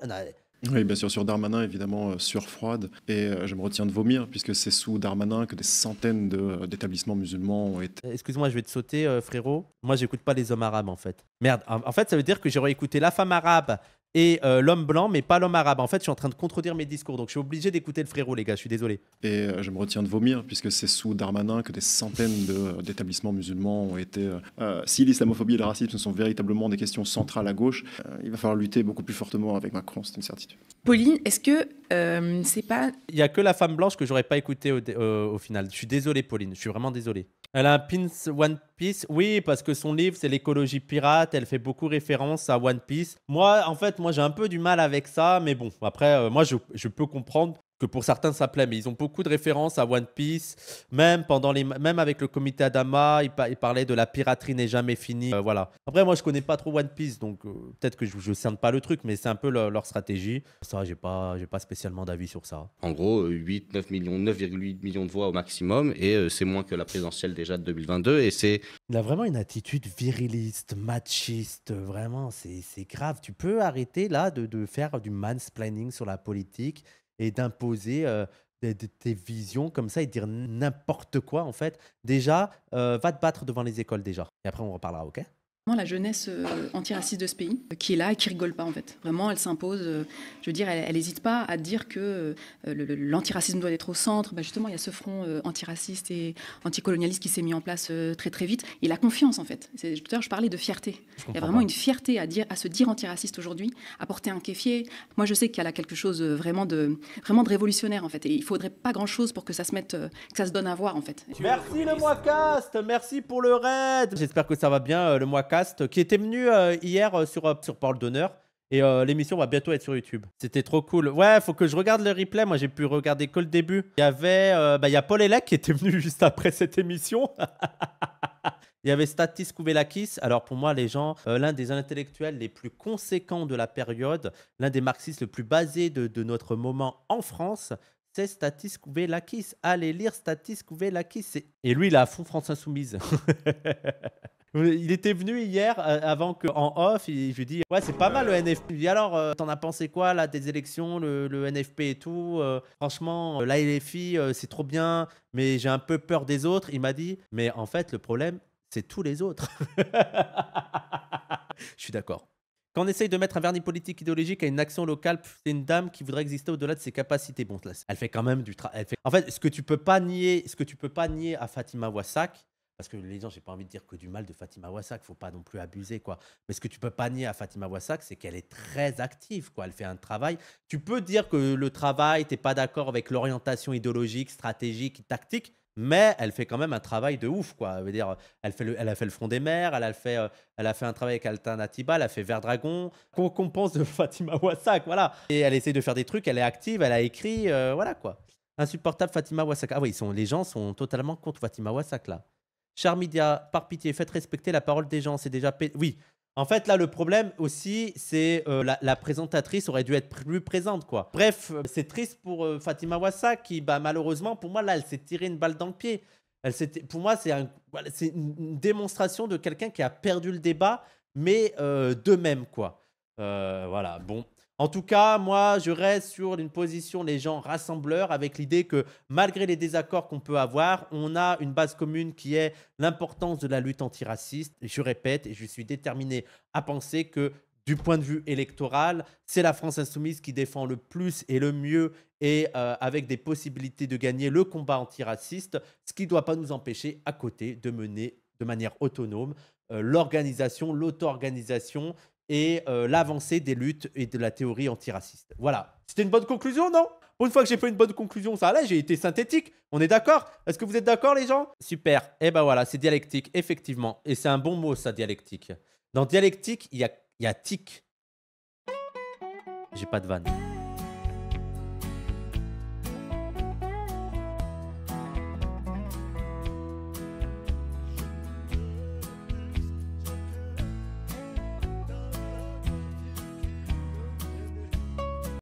oui, bien sûr, sur Darmanin, évidemment, euh, sur Froide. Et euh, je me retiens de vomir, puisque c'est sous Darmanin que des centaines euh, d'établissements musulmans ont été. Excuse-moi, je vais te sauter, frérot. Moi, j'écoute pas les hommes arabes, en fait. Merde, en, en fait, ça veut dire que j'aurais écouté La femme arabe, et euh, l'homme blanc, mais pas l'homme arabe. En fait, je suis en train de contredire mes discours, donc je suis obligé d'écouter le frérot, les gars, je suis désolé. Et euh, je me retiens de vomir, puisque c'est sous Darmanin que des centaines euh, d'établissements musulmans ont été... si l'islamophobie et le racisme sont véritablement des questions centrales à gauche, il va falloir lutter beaucoup plus fortement avec Macron, c'est une certitude. Pauline, est-ce que euh, c'est pas. Il n'y a que la femme blanche que j'aurais pas écouté euh, au, final. Je suis désolé, Pauline, je suis vraiment désolé. Elle a un pins One Piece, oui, parce que son livre, c'est l'écologie pirate, elle fait beaucoup référence à One Piece. Moi, en fait, moi, j'ai un peu du mal avec ça, mais bon, après, euh, moi, je peux comprendre que pour certains ça plaît, mais ils ont beaucoup de références à One Piece. Même pendant les, même avec le comité Adama, ils, parlaient de la piraterie n'est jamais finie. Euh, voilà. Après, moi, je connais pas trop One Piece, donc euh, peut-être que je, ne cerne pas le truc, mais c'est un peu leur stratégie. Ça, j'ai pas, j'ai pas spécialement d'avis sur ça. En gros, 8, euh, 9 millions, 9,8 millions de voix au maximum, et c'est moins que la présidentielle déjà de 2022, et c'est. Il a vraiment une attitude viriliste, machiste, vraiment, c'est grave. Tu peux arrêter là de, de faire du mansplaining sur la politique et d'imposer des, visions comme ça et dire n'importe quoi en fait. Déjà, va te battre devant les écoles déjà. Et après, on reparlera, ok la jeunesse euh, antiraciste de ce pays, euh, qui est là et qui rigole pas en fait. Vraiment, elle s'impose. Euh, je veux dire, elle n'hésite pas à dire que l'antiracisme doit être au centre. Bah, justement, il y a ce front antiraciste et anticolonialiste qui s'est mis en place très très vite. Il a confiance en fait. Tout à l'heure, je parlais de fierté. Il y a vraiment une fierté à dire, à se dire antiraciste aujourd'hui, à porter un kéfier. Moi, je sais qu'il y a quelque chose vraiment de vraiment de révolutionnaire en fait. Et il faudrait pas grand chose pour que ça se mette, que ça se donne à voir en fait. Merci le mois caste merci pour le raid. J'espère que ça va bien le mois qui était venu euh, hier euh, sur, euh, sur Parle d'honneur. Et l'émission va bientôt être sur YouTube. C'était trop cool. Ouais, faut que je regarde le replay. Moi, j'ai pu regarder que le début. Il y avait, bah, il y a Paul Elec qui était (laughs) venu juste après cette émission. (laughs) il y avait Statis Kouvelakis. Alors pour moi, les gens, l'un des intellectuels les plus conséquents de la période, l'un des marxistes le plus basé de, de notre moment en France, c'est Statis Kouvelakis. Allez lire Statis Kouvelakis. Et lui, il a à fond France Insoumise. (laughs) Il était venu hier euh, avant avant qu'en off, il, je lui dis Ouais, c'est pas mal le NFP. Il dit Alors, euh, t'en as pensé quoi là des élections, le, NFP et tout euh, Franchement, la LFI, c'est trop bien, mais j'ai un peu peur des autres. Il m'a dit Mais en fait, le problème, c'est tous les autres. (laughs) je suis d'accord. Quand on essaye de mettre un vernis politique idéologique à une action locale, c'est une dame qui voudrait exister au-delà de ses capacités. Bon, elle fait quand même du travail. En fait, ce que tu peux pas nier, ce que tu peux pas nier à Fatima Wassak, parce que les gens, j'ai pas envie de dire que du mal de Fatima Wassak, faut pas non plus abuser, quoi. Mais ce que tu peux pas nier à Fatima Wassak, c'est qu'elle est très active, quoi. Elle fait un travail. Tu peux dire que le travail, t'es pas d'accord avec l'orientation idéologique, stratégique, tactique, mais elle fait quand même un travail de ouf, quoi. dire, elle, fait le, elle a fait le Front des Mers, elle a fait, euh, elle a fait un travail avec Alternatiba, elle a fait Vert Dragon. Qu'on pense de (laughs) Fatima Wassak, voilà. Et elle essaie de faire des trucs, elle est active, elle a écrit, euh, voilà, quoi. Insupportable Fatima Wasak. Ah oui, les gens sont totalement contre Fatima Wasak là. Charmidia, par pitié, faites respecter la parole des gens. C'est déjà. Oui. En fait, là, le problème aussi, c'est euh, la, présentatrice aurait dû être plus présente, quoi. Bref, euh, c'est triste pour euh, Fatima Wassa qui, bah, malheureusement, pour moi, là, elle s'est tirée une balle dans le pied. Elle pour moi, c'est une démonstration de quelqu'un qui a perdu le débat, mais de d'eux-mêmes, quoi. voilà, bon. En tout cas, moi, je reste sur une position, les gens rassembleurs, avec l'idée que malgré les désaccords qu'on peut avoir, on a une base commune qui est l'importance de la lutte antiraciste. Je répète, et je suis déterminé à penser que du point de vue électoral, c'est la France insoumise qui défend le plus et le mieux et euh, avec des possibilités de gagner le combat antiraciste, ce qui ne doit pas nous empêcher à côté de mener de manière autonome euh, l'organisation, l'auto-organisation et euh, l'avancée des luttes et de la théorie antiraciste. Voilà. C'était une bonne conclusion, non Pour une fois que j'ai fait une bonne conclusion, ça allait, j'ai été synthétique. On est d'accord Est-ce que vous êtes d'accord, les gens Super. Eh ben voilà, c'est dialectique, effectivement. Et c'est un bon mot, ça, dialectique. Dans dialectique, il y a, y a tic. J'ai pas de vanne.